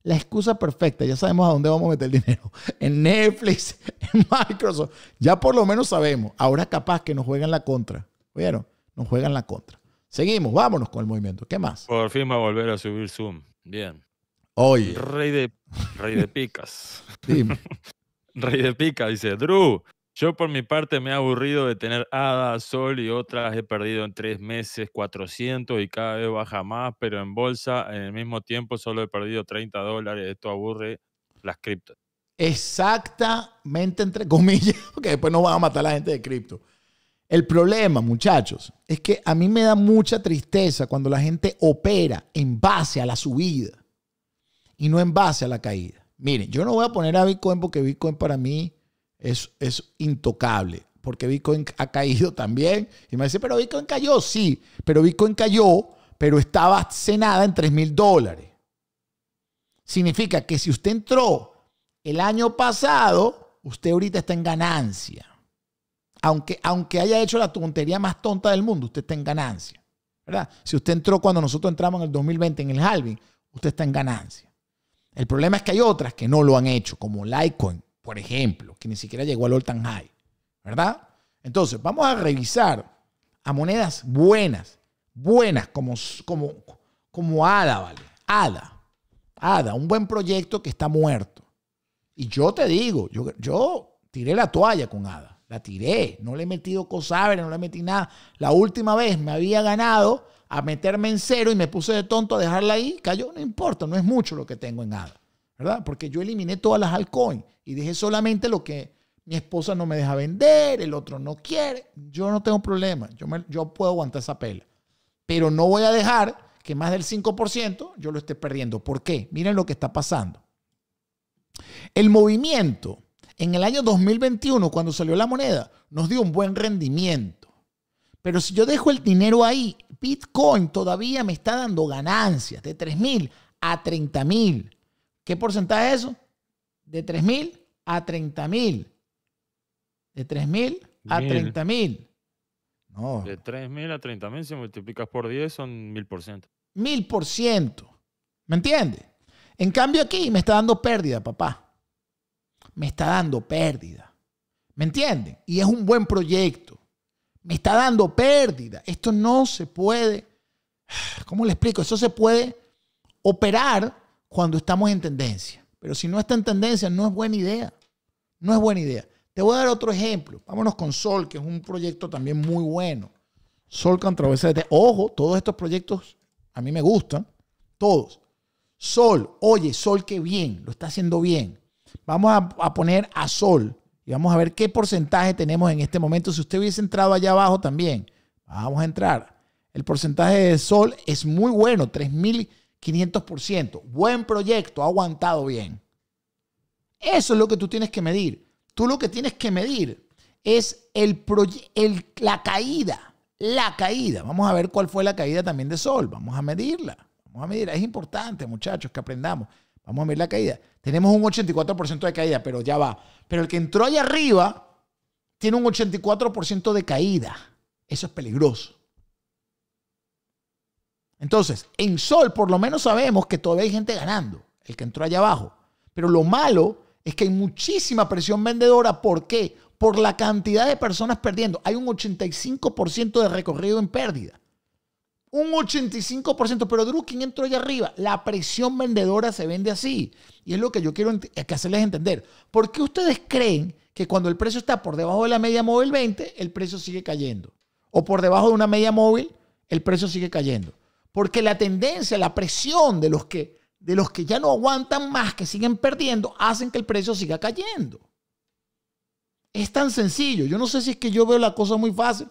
la excusa perfecta. Ya sabemos a dónde vamos a meter el dinero. En Netflix, en Microsoft. Ya por lo menos sabemos. Ahora capaz que nos juegan la contra. ¿Vieron? Nos juegan la contra. Seguimos, vámonos con el movimiento. ¿Qué más? Por fin va a volver a subir Zoom. Bien. hoy Rey de, rey de picas. rey de picas dice, Drew, yo por mi parte me he aburrido de tener ADA, sol y otras. He perdido en tres meses 400 y cada vez baja más, pero en bolsa en el mismo tiempo solo he perdido 30 dólares. Esto aburre las cripto. Exactamente, entre comillas, porque después no van a matar a la gente de cripto. El problema, muchachos, es que a mí me da mucha tristeza cuando la gente opera en base a la subida y no en base a la caída. Miren, yo no voy a poner a Bitcoin porque Bitcoin para mí es, intocable, porque Bitcoin ha caído también. Y me dice, pero Bitcoin cayó, sí, pero Bitcoin cayó, pero estaba cenada en 3 mil dólares. Significa que si usted entró el año pasado, usted ahorita está en ganancia. Aunque, aunque haya hecho la tontería más tonta del mundo, usted está en ganancia. ¿verdad? Si usted entró cuando nosotros entramos en el 2020 en el halving, usted está en ganancia. El problema es que hay otras que no lo han hecho, como Litecoin, por ejemplo, que ni siquiera llegó al all time high, ¿verdad? Entonces, vamos a revisar a monedas buenas, buenas como, como, como ADA, ¿vale? ADA, ADA, un buen proyecto que está muerto. Y yo te digo, yo, yo tiré la toalla con ADA, la tiré, no le he metido cosabre, no le metido nada. La última vez me había ganado a meterme en cero y me puse de tonto a dejarla ahí, cayó, no importa, no es mucho lo que tengo en ADA. ¿verdad? Porque yo eliminé todas las altcoins y dejé solamente lo que mi esposa no me deja vender, el otro no quiere. Yo no tengo problema, yo, puedo aguantar esa pela. Pero no voy a dejar que más del 5% yo lo esté perdiendo. ¿Por qué? Miren lo que está pasando. El movimiento en el año 2021, cuando salió la moneda, nos dio un buen rendimiento. Pero si yo dejo el dinero ahí, Bitcoin todavía me está dando ganancias de 3.000 a 30.000. mil ¿Qué porcentaje es eso? De 3.000 a 30.000. De 3.000 a 30.000. No. De 3.000 a 30.000, si multiplicas por 10, son 1.000%. por ciento. por ciento. ¿Me entiendes? En cambio aquí me está dando pérdida, papá. Me está dando pérdida. ¿Me entienden? Y es un buen proyecto. Me está dando pérdida. Esto no se puede. ¿Cómo le explico? Eso se puede operar cuando estamos en tendencia. Pero si no está en tendencia, no es buena idea. No es buena idea. Te voy a dar otro ejemplo. Vámonos con Sol, que es un proyecto también muy bueno. Sol contra de Ojo, todos estos proyectos a mí me gustan. Todos. Sol, oye, Sol, qué bien, lo está haciendo bien. Vamos a, a, poner a Sol y vamos a ver qué porcentaje tenemos en este momento. Si usted hubiese entrado allá abajo también, vamos a entrar. El porcentaje de Sol es muy bueno, 3.000 500%. Buen proyecto, ha aguantado bien. Eso es lo que tú tienes que medir. Tú lo que tienes que medir es el, el la caída. La caída. Vamos a ver cuál fue la caída también de Sol. Vamos a medirla. Vamos a medirla. Es importante, muchachos, que aprendamos. Vamos a medir la caída. Tenemos un 84% de caída, pero ya va. Pero el que entró allá arriba tiene un 84% de caída. Eso es peligroso. Entonces, en sol por lo menos sabemos que todavía hay gente ganando, el que entró allá abajo. Pero lo malo es que hay muchísima presión vendedora. ¿Por qué? Por la cantidad de personas perdiendo. Hay un 85% de recorrido en pérdida. Un 85%, pero Drew, ¿quién entró allá arriba? La presión vendedora se vende así. Y es lo que yo quiero que hacerles entender. ¿Por qué ustedes creen que cuando el precio está por debajo de la media móvil 20, el precio sigue cayendo? O por debajo de una media móvil, el precio sigue cayendo. Porque la tendencia, la presión de los que, de los que ya no aguantan más, que siguen perdiendo, hacen que el precio siga cayendo. Es tan sencillo. Yo no sé si es que yo veo la cosa muy fácil.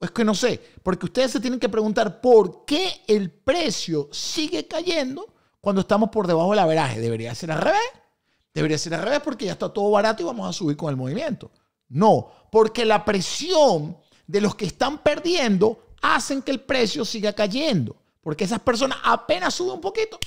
Es que no sé, porque ustedes se tienen que preguntar por qué el precio sigue cayendo cuando estamos por debajo del averaje. Debería ser al revés. Debería ser al revés porque ya está todo barato y vamos a subir con el movimiento. No, porque la presión de los que están perdiendo hacen que el precio siga cayendo. Porque esas personas apenas suben un poquito,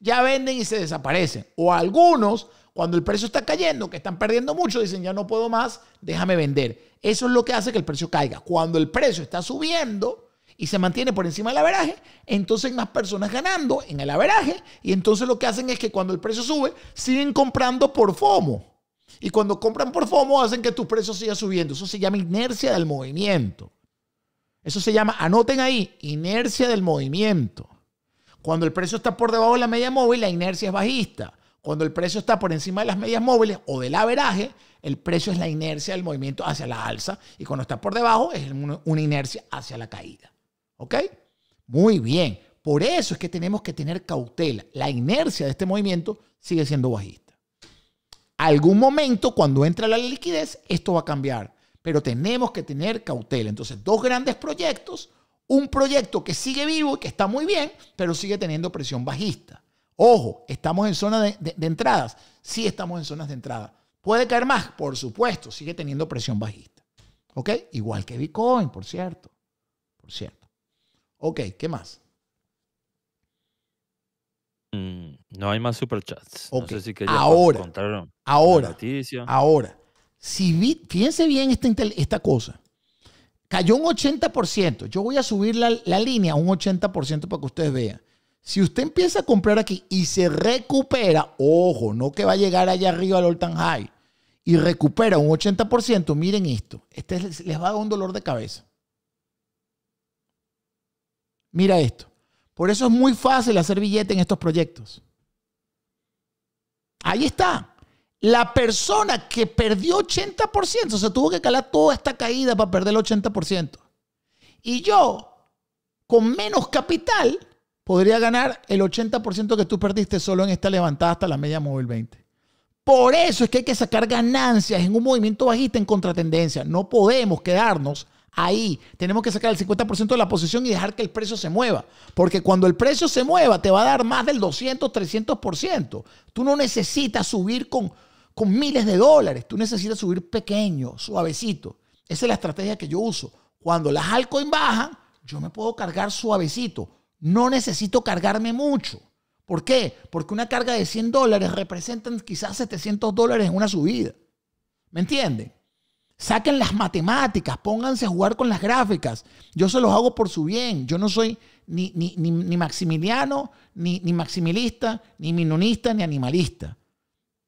ya venden y se desaparecen. O algunos, cuando el precio está cayendo, que están perdiendo mucho, dicen, ya no puedo más, déjame vender. Eso es lo que hace que el precio caiga. Cuando el precio está subiendo y se mantiene por encima del averaje, entonces hay más personas ganando en el averaje y entonces lo que hacen es que cuando el precio sube, siguen comprando por FOMO. Y cuando compran por FOMO, hacen que tu precio siga subiendo. Eso se llama inercia del movimiento. Eso se llama, anoten ahí, inercia del movimiento. Cuando el precio está por debajo de la media móvil, la inercia es bajista. Cuando el precio está por encima de las medias móviles o del averaje, el precio es la inercia del movimiento hacia la alza. Y cuando está por debajo, es una inercia hacia la caída. ¿Ok? Muy bien. Por eso es que tenemos que tener cautela. La inercia de este movimiento sigue siendo bajista. Algún momento, cuando entra la liquidez, esto va a cambiar pero tenemos que tener cautela. Entonces, dos grandes proyectos, un proyecto que sigue vivo y que está muy bien, pero sigue teniendo presión bajista. Ojo, estamos en zona de, entradas. Sí, estamos en zonas de entrada. ¿Puede caer más? Por supuesto, sigue teniendo presión bajista. ¿Ok? Igual que Bitcoin, por cierto. Por cierto. Ok, ¿qué más? Mm, no hay más superchats. Okay. ahora, ahora, ahora. Si fíjense bien esta, esta cosa. Cayó un 80%. Yo voy a subir la, línea un 80% para que ustedes vean. Si usted empieza a comprar aquí y se recupera, ojo, no que va a llegar allá arriba al all time high, y recupera un 80%, miren esto. Este les va a dar un dolor de cabeza. Mira esto. Por eso es muy fácil hacer billete en estos proyectos. Ahí está. La persona que perdió 80%, se tuvo que calar toda esta caída para perder el 80%. Y yo, con menos capital, podría ganar el 80% que tú perdiste solo en esta levantada hasta la media móvil 20. Por eso es que hay que sacar ganancias en un movimiento bajista en contratendencia. No podemos quedarnos ahí. Tenemos que sacar el 50% de la posición y dejar que el precio se mueva. Porque cuando el precio se mueva, te va a dar más del 200, 300%. Tú no necesitas subir con con miles de dólares. Tú necesitas subir pequeño, suavecito. Esa es la estrategia que yo uso. Cuando las altcoins bajan, yo me puedo cargar suavecito. No necesito cargarme mucho. ¿Por qué? Porque una carga de 100 dólares representan quizás 700 dólares en una subida. ¿Me entienden? Saquen las matemáticas, pónganse a jugar con las gráficas. Yo se los hago por su bien. Yo no soy ni, ni, maximiliano, ni, ni maximilista, ni minonista, ni animalista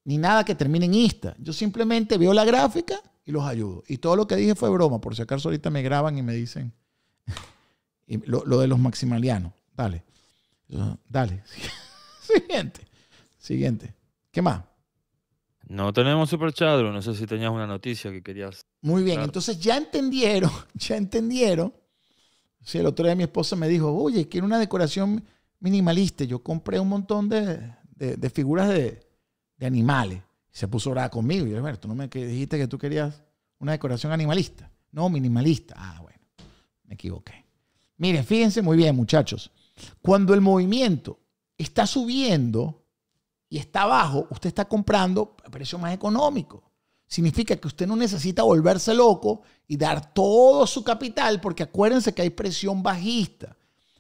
ni nada que termine en Insta. Yo simplemente veo la gráfica y los ayudo. Y todo lo que dije fue broma, por si acaso ahorita me graban y me dicen y lo, de los maximalianos. Dale. Dale. Siguiente. Siguiente. ¿Qué más? No tenemos super no sé si tenías una noticia que querías. Muy bien, entonces ya entendieron, ya entendieron. si el otro día mi esposa me dijo, oye, quiero una decoración minimalista. Yo compré un montón de figuras de, de animales. Se puso brava conmigo. Y yo, bueno, tú no me dijiste que tú querías una decoración animalista. No, minimalista. Ah, bueno, me equivoqué. Miren, fíjense muy bien, muchachos. Cuando el movimiento está subiendo y está bajo, usted está comprando a precio más económico. Significa que usted no necesita volverse loco y dar todo su capital, porque acuérdense que hay presión bajista.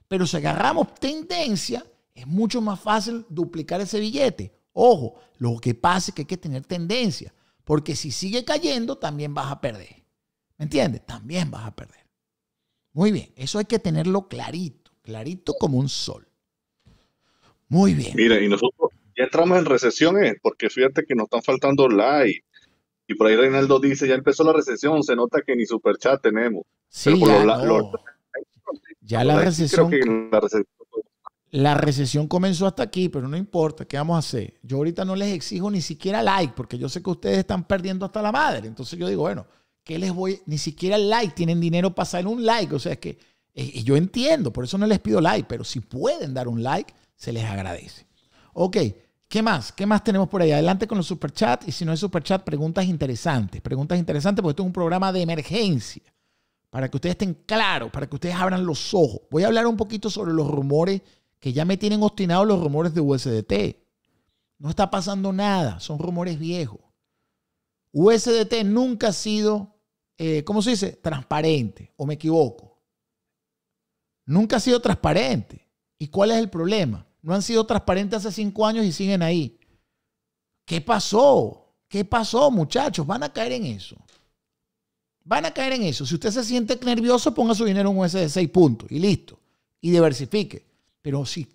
Pero si agarramos tendencia, es mucho más fácil duplicar ese billete. Ojo, lo que pasa es que hay que tener tendencia, porque si sigue cayendo, también vas a perder. ¿Me entiendes? También vas a perder. Muy bien, eso hay que tenerlo clarito, clarito como un sol. Muy bien. Mira, y nosotros ya entramos en recesiones, eh, porque fíjate que nos están faltando likes. Y por ahí Reinaldo dice, ya empezó la recesión, se nota que ni super chat tenemos. Sí, Pero ya, la recesión la recesión comenzó hasta aquí, pero no importa, ¿qué vamos a hacer? Yo ahorita no les exijo ni siquiera like, porque yo sé que ustedes están perdiendo hasta la madre. Entonces yo digo, bueno, ¿qué les voy? Ni siquiera like, tienen dinero para hacer un like. O sea, es que eh, eh, yo entiendo, por eso no les pido like, pero si pueden dar un like, se les agradece. Ok, ¿qué más? ¿Qué más tenemos por ahí? Adelante con los superchats y si no es superchat, preguntas interesantes. Preguntas interesantes porque esto es un programa de emergencia. Para que ustedes estén claros, para que ustedes abran los ojos. Voy a hablar un poquito sobre los rumores que ya me tienen obstinado los rumores de USDT. No está pasando nada, son rumores viejos. USDT nunca ha sido, eh, ¿cómo se dice? Transparente, o me equivoco. Nunca ha sido transparente. ¿Y cuál es el problema? No han sido transparentes hace cinco años y siguen ahí. ¿Qué pasó? ¿Qué pasó, muchachos? Van a caer en eso. Van a caer en eso. Si usted se siente nervioso, ponga su dinero en un USD 6 puntos y listo. Y diversifique. Pero si,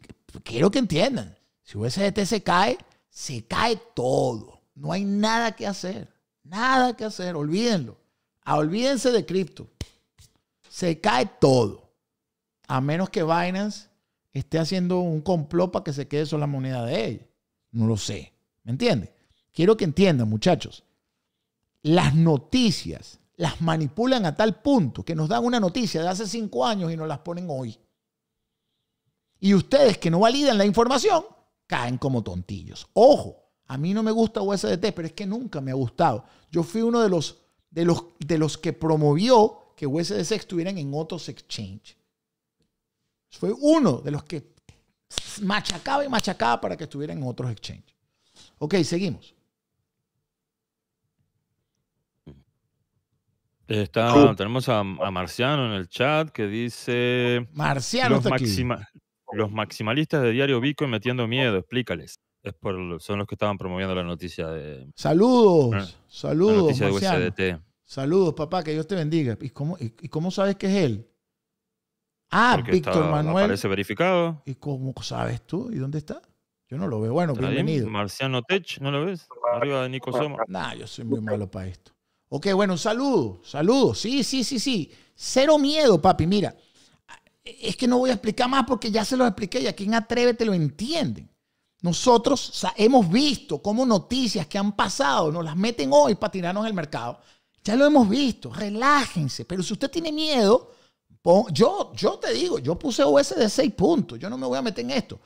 quiero que entiendan, si USDT se cae, se cae todo. No hay nada que hacer. Nada que hacer, olvídenlo. Ah, olvídense de cripto. Se cae todo. A menos que Binance esté haciendo un complot para que se quede solo la moneda de ella. No lo sé. ¿Me entiende Quiero que entiendan, muchachos. Las noticias las manipulan a tal punto que nos dan una noticia de hace cinco años y nos las ponen hoy. Y ustedes que no validan la información caen como tontillos. Ojo, a mí no me gusta USDT, pero es que nunca me ha gustado. Yo fui uno de los, de los, de los que promovió que USDC estuvieran en otros exchanges. Fue uno de los que machacaba y machacaba para que estuvieran en otros exchanges. Ok, seguimos. Está, tenemos a, Marciano en el chat que dice... Marciano te está los maximalistas de Diario y metiendo miedo, explícales. son los que estaban promoviendo la noticia de. Saludos, saludos. Saludos, papá, que Dios te bendiga. ¿Y cómo, sabes que es él? Ah, Víctor Manuel. Aparece verificado. ¿Y cómo sabes tú? ¿Y dónde está? Yo no lo veo. Bueno, bienvenido. Marciano Tech, ¿no lo ves? Arriba de Nico Soma. Nah, yo soy muy malo para esto. Ok, bueno, un saludo, Sí, sí, sí, sí. Cero miedo, papi. Mira, es que no voy a explicar más porque ya se los expliqué y quien en te lo entienden. Nosotros hemos visto cómo noticias que han pasado nos las meten hoy para tirarnos el mercado. Ya lo hemos visto, relájense. Pero si usted tiene miedo, yo, yo te digo, yo puse USD de 6 puntos, yo no me voy a meter en esto.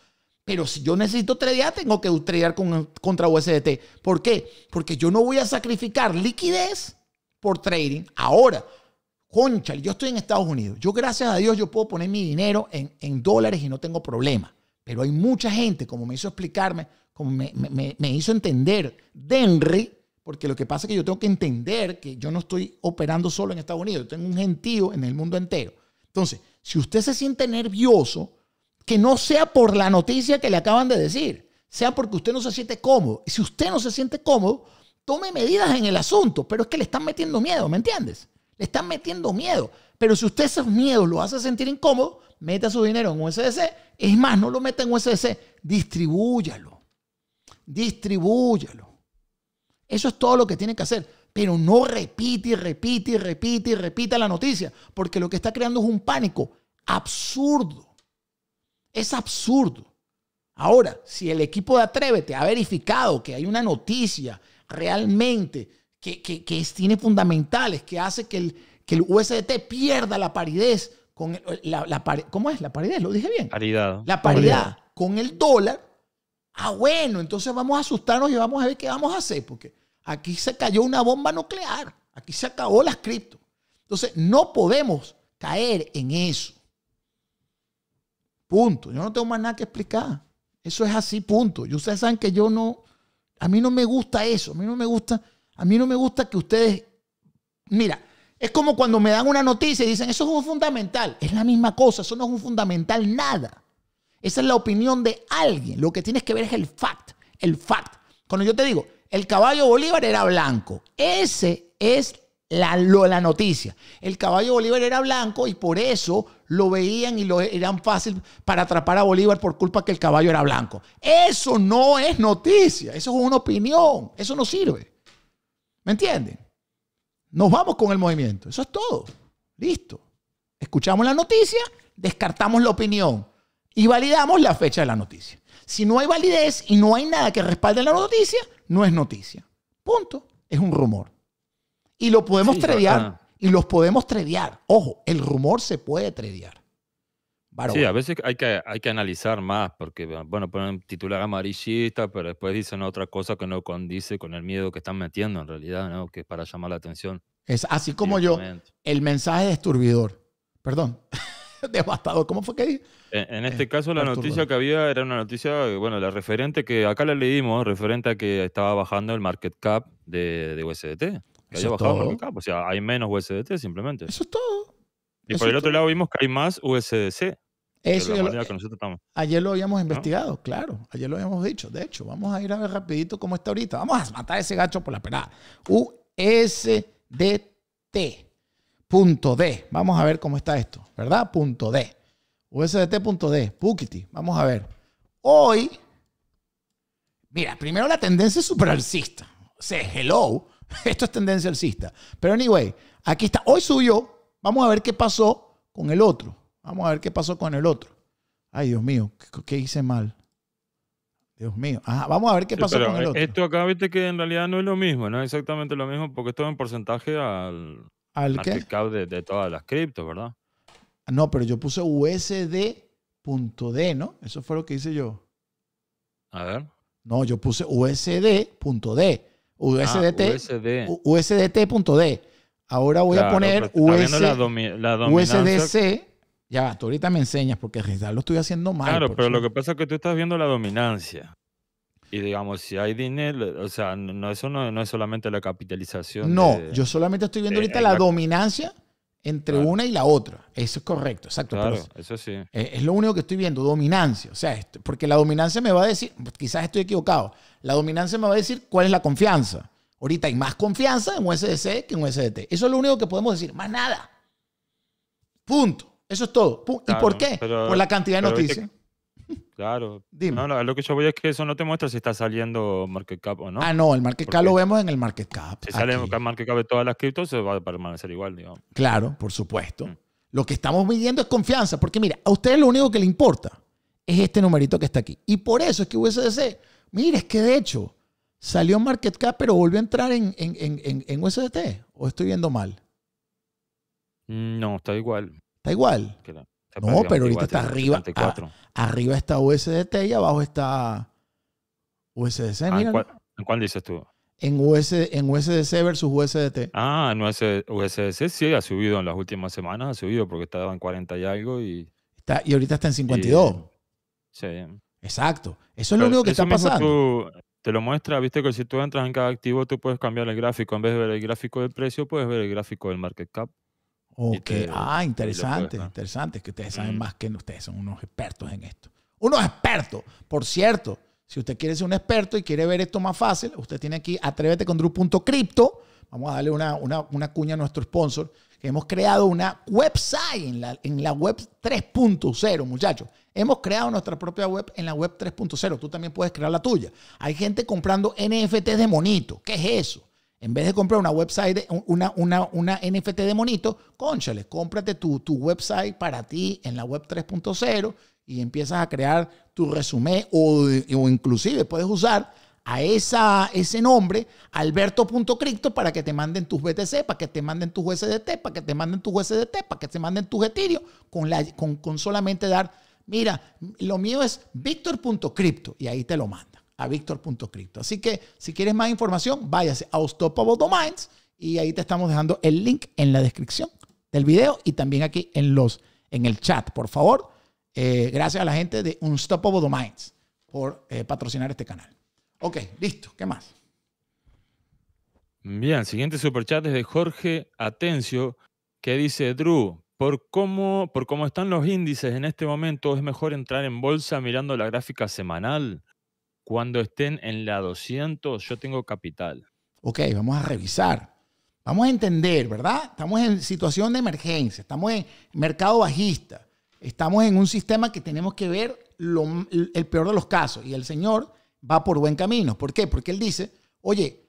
Pero si yo necesito tradear, tengo que tradear con, contra USDT. ¿Por qué? Porque yo no voy a sacrificar liquidez por trading. Ahora, concha, yo estoy en Estados Unidos. Yo, gracias a Dios, yo puedo poner mi dinero en, dólares y no tengo problema. Pero hay mucha gente, como me hizo explicarme, como me, me hizo entender Denry, porque lo que pasa es que yo tengo que entender que yo no estoy operando solo en Estados Unidos, yo tengo un gentío en el mundo entero. Entonces, si usted se siente nervioso, que no sea por la noticia que le acaban de decir, sea porque usted no se siente cómodo. Y si usted no se siente cómodo, tome medidas en el asunto, pero es que le están metiendo miedo, ¿me entiendes? Le están metiendo miedo. Pero si usted esos miedos lo hace sentir incómodo, meta su dinero en SDC. Es más, no lo meta en USDC, distribúyalo. Distribúyalo. Eso es todo lo que tiene que hacer. Pero no repite y repite y repite y repita la noticia, porque lo que está creando es un pánico absurdo. Es absurdo. Ahora, si el equipo de Atrévete ha verificado que hay una noticia realmente que, tiene fundamentales, que hace que el, USDT pierda la paridez con la, ¿cómo es? La paridez? lo dije bien. Paridad. La paridad, con el dólar. Ah, bueno, entonces vamos a asustarnos y vamos a ver qué vamos a hacer, porque aquí se cayó una bomba nuclear, aquí se acabó las cripto. Entonces, no podemos caer en eso. Punto. Yo no tengo más nada que explicar. Eso es así, punto. Y ustedes saben que yo no, a mí no me gusta eso, a mí no me gusta a mí no me gusta que ustedes... Mira, es como cuando me dan una noticia y dicen, eso es un fundamental. Es la misma cosa, eso no es un fundamental nada. Esa es la opinión de alguien. Lo que tienes que ver es el fact, el fact. Cuando yo te digo, el caballo Bolívar era blanco, ese es la, la noticia. El caballo Bolívar era blanco y por eso lo veían y lo eran fácil para atrapar a Bolívar por culpa que el caballo era blanco. Eso no es noticia, eso es una opinión, eso no sirve. ¿Me entienden? Nos vamos con el movimiento. Eso es todo. Listo. Escuchamos la noticia, descartamos la opinión y validamos la fecha de la noticia. Si no hay validez y no hay nada que respalde la noticia, no es noticia. Punto. Es un rumor. Y lo podemos treviar. Ah. Y los podemos treviar. Ojo, el rumor se puede treviar. Sí, a veces hay que, hay que analizar más, porque, bueno, ponen titular amarillista, pero después dicen otra cosa que no condice con el miedo que están metiendo en realidad, ¿no? Que es para llamar la atención. Es así como yo, el mensaje esturbidor, perdón, devastador, ¿cómo fue que dije? En, eh, este caso la noticia que había era una noticia, bueno, la referente que acá la leímos, referente a que estaba bajando el market cap de, USDT. o sea, hay menos USDT simplemente. Eso es todo. Y por el otro lado vimos que hay más USDC. Eso Ayer lo habíamos investigado, claro. Ayer lo habíamos dicho. De hecho, vamos a ir a ver rapidito cómo está ahorita. Vamos a matar a ese gacho por la pelada. USDT.D Vamos a ver cómo está esto, ¿verdad? Punto D. USDT punto D. Pukiti. Vamos a ver. Hoy, mira, primero la tendencia es super alcista. O sea, hello. Esto es tendencia alcista. Pero anyway, aquí está. Hoy subió. Vamos a ver qué pasó con el otro. Vamos a ver qué pasó con el otro. Ay, Dios mío, ¿qué, hice mal? Dios mío. Ajá, vamos a ver qué pasó con el otro. Esto acá viste que en realidad no es lo mismo, no es exactamente lo mismo porque esto es en porcentaje al, ¿Al, de, todas las criptos, ¿verdad? No, pero yo puse USD.D, ¿no? Eso fue lo que hice yo. A ver. No, yo puse USD.D. USDT. Ah, USD. USDT.D. Ahora voy a poner USD USDC ya tú ahorita me enseñas porque lo estoy haciendo mal. Claro, pero lo que pasa es que tú estás viendo la dominancia. Y digamos, si hay dinero, o sea, no, eso no, es solamente la capitalización. No, yo solamente estoy viendo ahorita la, dominancia entre una y la otra. Eso es correcto, exacto. Claro, eso sí. Eh, es lo único que estoy viendo, dominancia. O sea, porque la dominancia me va a decir, quizás estoy equivocado, la dominancia me va a decir cuál es la confianza. Ahorita hay más confianza en SDC que en SDT. Eso es lo único que podemos decir, más nada. Punto. Eso es todo. ¿Y por qué? por la cantidad de noticias. claro. No, lo que yo voy es que eso no te muestra si está saliendo market cap o no. Ah, no, el market cap lo vemos en el market cap. Si sale el market cap de todas las criptos, se va a permanecer igual, digamos. Claro, por supuesto. Mm. Lo que estamos midiendo es confianza, porque mira, a ustedes lo único que le importa es este numerito que está aquí. Y por eso es que USDC, mire, es que de hecho salió market cap, pero volvió a entrar en, en USDT. ¿O estoy viendo mal? Mm, no, está igual. Está igual. No, pero ahorita está arriba. arriba está USDT y abajo está USDC. Ah, ¿en, cuál, dices tú? En, US, en USDC versus USDT. Ah, en USDC sí ha subido en las últimas semanas, ha subido porque estaba en 40 y algo y... Está, y ahorita está en 52. sí. Exacto. Eso es lo único que está pasando. te lo muestra, viste que si tú entras en cada activo, tú puedes cambiar el gráfico. En vez de ver el gráfico del precio, puedes ver el gráfico del market cap. Ok, ah, interesante, interesante. Es que ustedes saben mm. más que ustedes, son unos expertos en esto. Unos expertos, por cierto. Si usted quiere ser un experto y quiere ver esto más fácil, usted tiene aquí atrévete con Vamos a darle una, una, cuña a nuestro sponsor. hemos creado una website en la, en la web 3.0, muchachos. Hemos creado nuestra propia web en la web 3.0. Tú también puedes crear la tuya. Hay gente comprando NFTs de monito. ¿Qué es eso? En vez de comprar una website, una, una, una NFT de monito, cónchale, cómprate tu, website para ti en la web 3.0 y empiezas a crear tu resumen o, o, inclusive puedes usar a esa, ese nombre, alberto.crypto, para que te manden tus BTC, para que te manden tus USDT, para que te manden tus USDT, para que te manden tus Ethereum, con, la, con, con solamente dar, mira, lo mío es victor.crypto y ahí te lo manda a victor.crypto. Así que si quieres más información, váyase a Unstoppable Domains y ahí te estamos dejando el link en la descripción del video y también aquí en, los, en el chat. Por favor, eh, gracias a la gente de Unstoppable Domains por eh, patrocinar este canal. Ok, listo. ¿Qué más? Bien, siguiente superchat es de Jorge Atencio que dice, Drew, por cómo, por cómo están los índices en este momento, ¿es mejor entrar en bolsa mirando la gráfica semanal? Cuando estén en la 200, yo tengo capital. Ok, vamos a revisar. Vamos a entender, ¿verdad? Estamos en situación de emergencia, estamos en mercado bajista, estamos en un sistema que tenemos que ver el peor de los casos y el señor va por buen camino. ¿Por qué? Porque él dice, oye,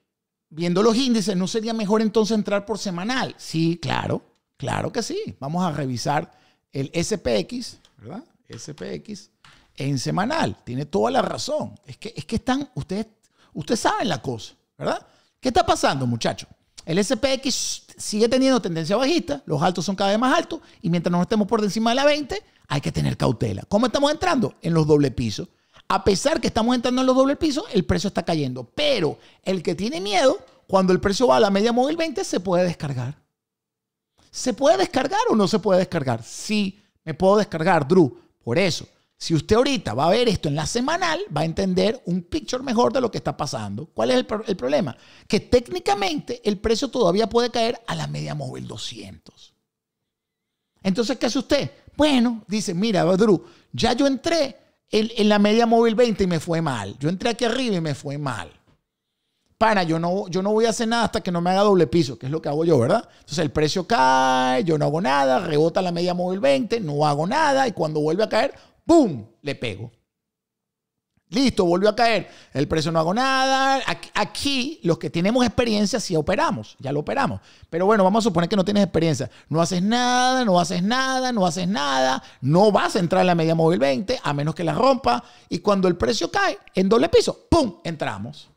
viendo los índices, ¿no sería mejor entonces entrar por semanal? Sí, claro, claro que sí. Vamos a revisar el SPX, ¿verdad? SPX en semanal. Tiene toda la razón. Es que, es que están, ustedes, ustedes saben la cosa, ¿verdad? ¿Qué está pasando, muchachos? El SPX sigue teniendo tendencia bajista, los altos son cada vez más altos y mientras no estemos por encima de la 20, hay que tener cautela. ¿Cómo estamos entrando? En los doble pisos. A pesar que estamos entrando en los doble pisos, el precio está cayendo. Pero el que tiene miedo, cuando el precio va a la media móvil 20, se puede descargar. ¿Se puede descargar o no se puede descargar? Sí, me puedo descargar, Drew. Por eso, si usted ahorita va a ver esto en la semanal, va a entender un picture mejor de lo que está pasando. ¿Cuál es el, problema? Que técnicamente el precio todavía puede caer a la media móvil 200. Entonces, ¿qué hace usted? Bueno, dice, mira, Drew, ya yo entré en, la media móvil 20 y me fue mal. Yo entré aquí arriba y me fue mal. Para, yo no, yo no voy a hacer nada hasta que no me haga doble piso, que es lo que hago yo, ¿verdad? Entonces el precio cae, yo no hago nada, rebota la media móvil 20, no hago nada y cuando vuelve a caer, ¡Bum! Le pego. Listo, volvió a caer. El precio no hago nada. Aquí, los que tenemos experiencia sí operamos, ya lo operamos. Pero bueno, vamos a suponer que no tienes experiencia. No haces nada, no haces nada, no haces nada. No vas a entrar en la media móvil 20 a menos que la rompa. Y cuando el precio cae en doble piso, ¡pum! Entramos.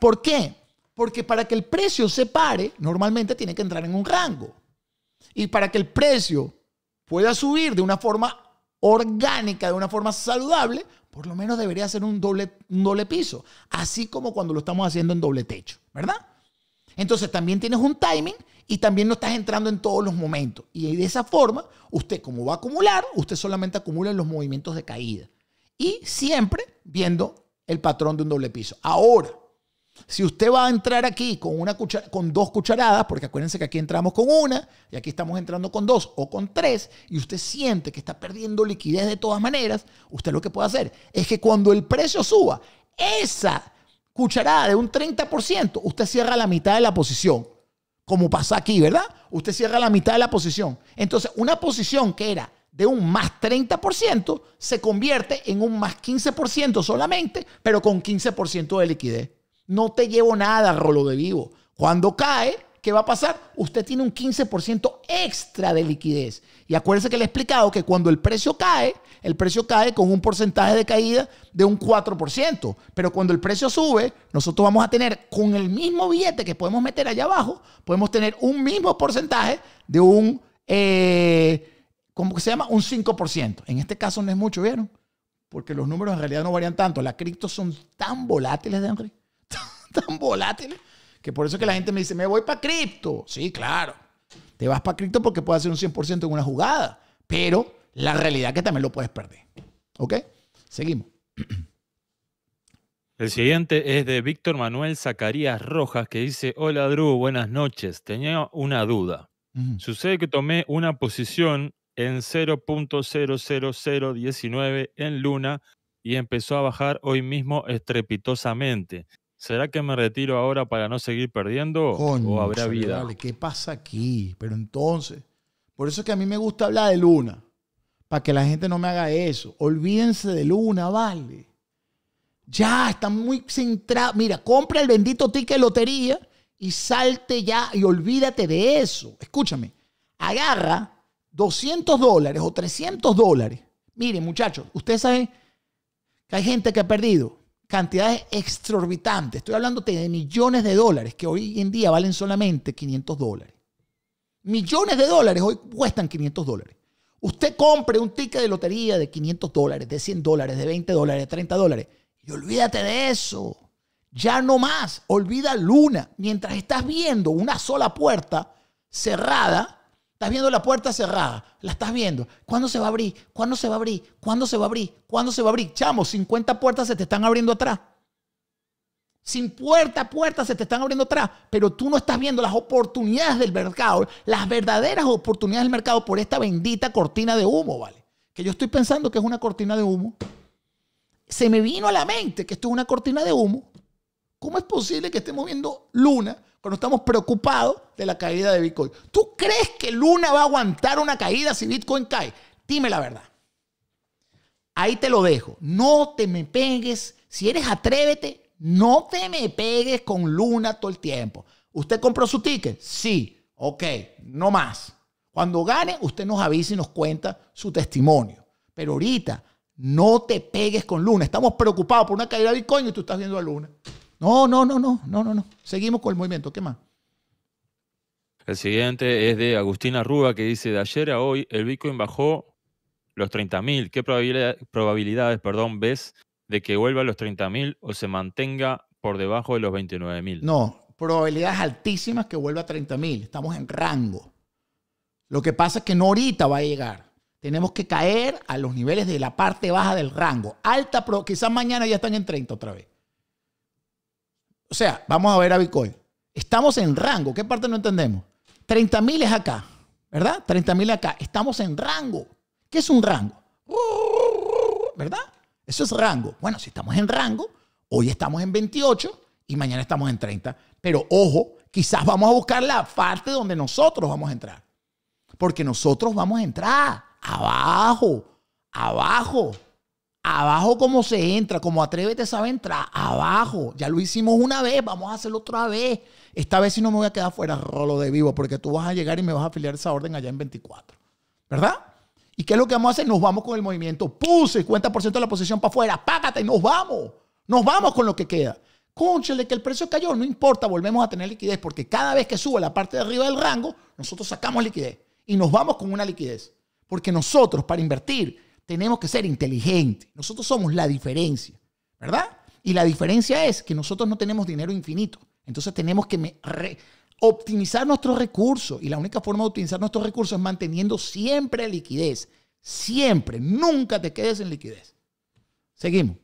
¿Por qué? Porque para que el precio se pare, normalmente tiene que entrar en un rango. Y para que el precio pueda subir de una forma orgánica de una forma saludable, por lo menos debería ser un doble, doble piso, así como cuando lo estamos haciendo en doble techo, ¿verdad? Entonces también tienes un timing y también no estás entrando en todos los momentos. Y de esa forma, usted como va a acumular, usted solamente acumula en los movimientos de caída. Y siempre viendo el patrón de un doble piso. Ahora, si usted va a entrar aquí con, una con dos cucharadas, porque acuérdense que aquí entramos con una y aquí estamos entrando con dos o con tres, y usted siente que está perdiendo liquidez de todas maneras, usted lo que puede hacer es que cuando el precio suba, esa cucharada de un 30%, usted cierra la mitad de la posición, como pasa aquí, ¿verdad? Usted cierra la mitad de la posición. Entonces, una posición que era de un más 30% se convierte en un más 15% solamente, pero con 15% de liquidez. No te llevo nada, rolo de vivo. Cuando cae, ¿qué va a pasar? Usted tiene un 15% extra de liquidez. Y acuérdese que le he explicado que cuando el precio cae, el precio cae con un porcentaje de caída de un 4%. Pero cuando el precio sube, nosotros vamos a tener con el mismo billete que podemos meter allá abajo, podemos tener un mismo porcentaje de un, eh, ¿cómo que se llama? Un 5%. En este caso no es mucho, ¿vieron? Porque los números en realidad no varían tanto. Las criptos son tan volátiles, de Henry tan volátiles que por eso que la gente me dice, me voy para cripto. Sí, claro. Te vas para cripto porque puedes hacer un 100% en una jugada, pero la realidad es que también lo puedes perder. ¿Ok? Seguimos. El siguiente es de Víctor Manuel Zacarías Rojas que dice, hola Drew, buenas noches. Tenía una duda. Sucede que tomé una posición en 0.00019 en Luna y empezó a bajar hoy mismo estrepitosamente. ¿Será que me retiro ahora para no seguir perdiendo? ¿O habrá vida? ¿Qué pasa aquí? Pero entonces, por eso es que a mí me gusta hablar de Luna, para que la gente no me haga eso. Olvídense de Luna, vale. Ya, está muy centrado. Mira, compra el bendito ticket de lotería y salte ya y olvídate de eso. Escúchame, agarra 200 dólares o 300 dólares. Miren, muchachos, ustedes saben que hay gente que ha perdido cantidades exorbitantes. Estoy hablándote de millones de dólares que hoy en día valen solamente 500 dólares. Millones de dólares hoy cuestan 500 dólares. Usted compre un ticket de lotería de 500 dólares, de 100 dólares, de 20 dólares, de 30 dólares. Y olvídate de eso. Ya no más. Olvida Luna. Mientras estás viendo una sola puerta cerrada, Estás viendo la puerta cerrada, la estás viendo. ¿Cuándo se va a abrir? ¿Cuándo se va a abrir? ¿Cuándo se va a abrir? ¿Cuándo se va a abrir? Chamo, 50 puertas se te están abriendo atrás. Sin puerta a puerta se te están abriendo atrás, pero tú no estás viendo las oportunidades del mercado, las verdaderas oportunidades del mercado por esta bendita cortina de humo, ¿vale? Que yo estoy pensando que es una cortina de humo. Se me vino a la mente que esto es una cortina de humo. ¿Cómo es posible que estemos viendo luna cuando estamos preocupados de la caída de Bitcoin. ¿Tú crees que Luna va a aguantar una caída si Bitcoin cae? Dime la verdad. Ahí te lo dejo. No te me pegues. Si eres atrévete, no te me pegues con Luna todo el tiempo. ¿Usted compró su ticket? Sí. Ok, no más. Cuando gane, usted nos avisa y nos cuenta su testimonio. Pero ahorita, no te pegues con Luna. Estamos preocupados por una caída de Bitcoin y tú estás viendo a Luna. No, no, no, no, no, no, Seguimos con el movimiento. ¿Qué más? El siguiente es de Agustina Rúa que dice, de ayer a hoy el Bitcoin bajó los 30.000. ¿Qué probabilidades perdón, ves de que vuelva a los 30.000 o se mantenga por debajo de los 29.000? No, probabilidades altísimas que vuelva a 30.000. Estamos en rango. Lo que pasa es que no ahorita va a llegar. Tenemos que caer a los niveles de la parte baja del rango. Alta, pero quizás mañana ya están en 30 otra vez. O sea, vamos a ver a Bitcoin. Estamos en rango. ¿Qué parte no entendemos? 30.000 es acá, ¿verdad? 30.000 acá. Estamos en rango. ¿Qué es un rango? ¿Verdad? Eso es rango. Bueno, si estamos en rango, hoy estamos en 28 y mañana estamos en 30. Pero ojo, quizás vamos a buscar la parte donde nosotros vamos a entrar. Porque nosotros vamos a entrar abajo, abajo. Abajo como se entra, como atrévete sabe entrar, abajo. Ya lo hicimos una vez, vamos a hacerlo otra vez. Esta vez si no me voy a quedar fuera, rolo de vivo, porque tú vas a llegar y me vas a afiliar esa orden allá en 24. ¿Verdad? ¿Y qué es lo que vamos a hacer? Nos vamos con el movimiento. Puse 50% de la posición para afuera. y nos vamos. Nos vamos con lo que queda. de que el precio cayó, no importa, volvemos a tener liquidez, porque cada vez que sube la parte de arriba del rango, nosotros sacamos liquidez y nos vamos con una liquidez. Porque nosotros, para invertir tenemos que ser inteligentes. Nosotros somos la diferencia, ¿verdad? Y la diferencia es que nosotros no tenemos dinero infinito. Entonces tenemos que optimizar nuestros recursos. Y la única forma de optimizar nuestros recursos es manteniendo siempre liquidez. Siempre. Nunca te quedes en liquidez. Seguimos.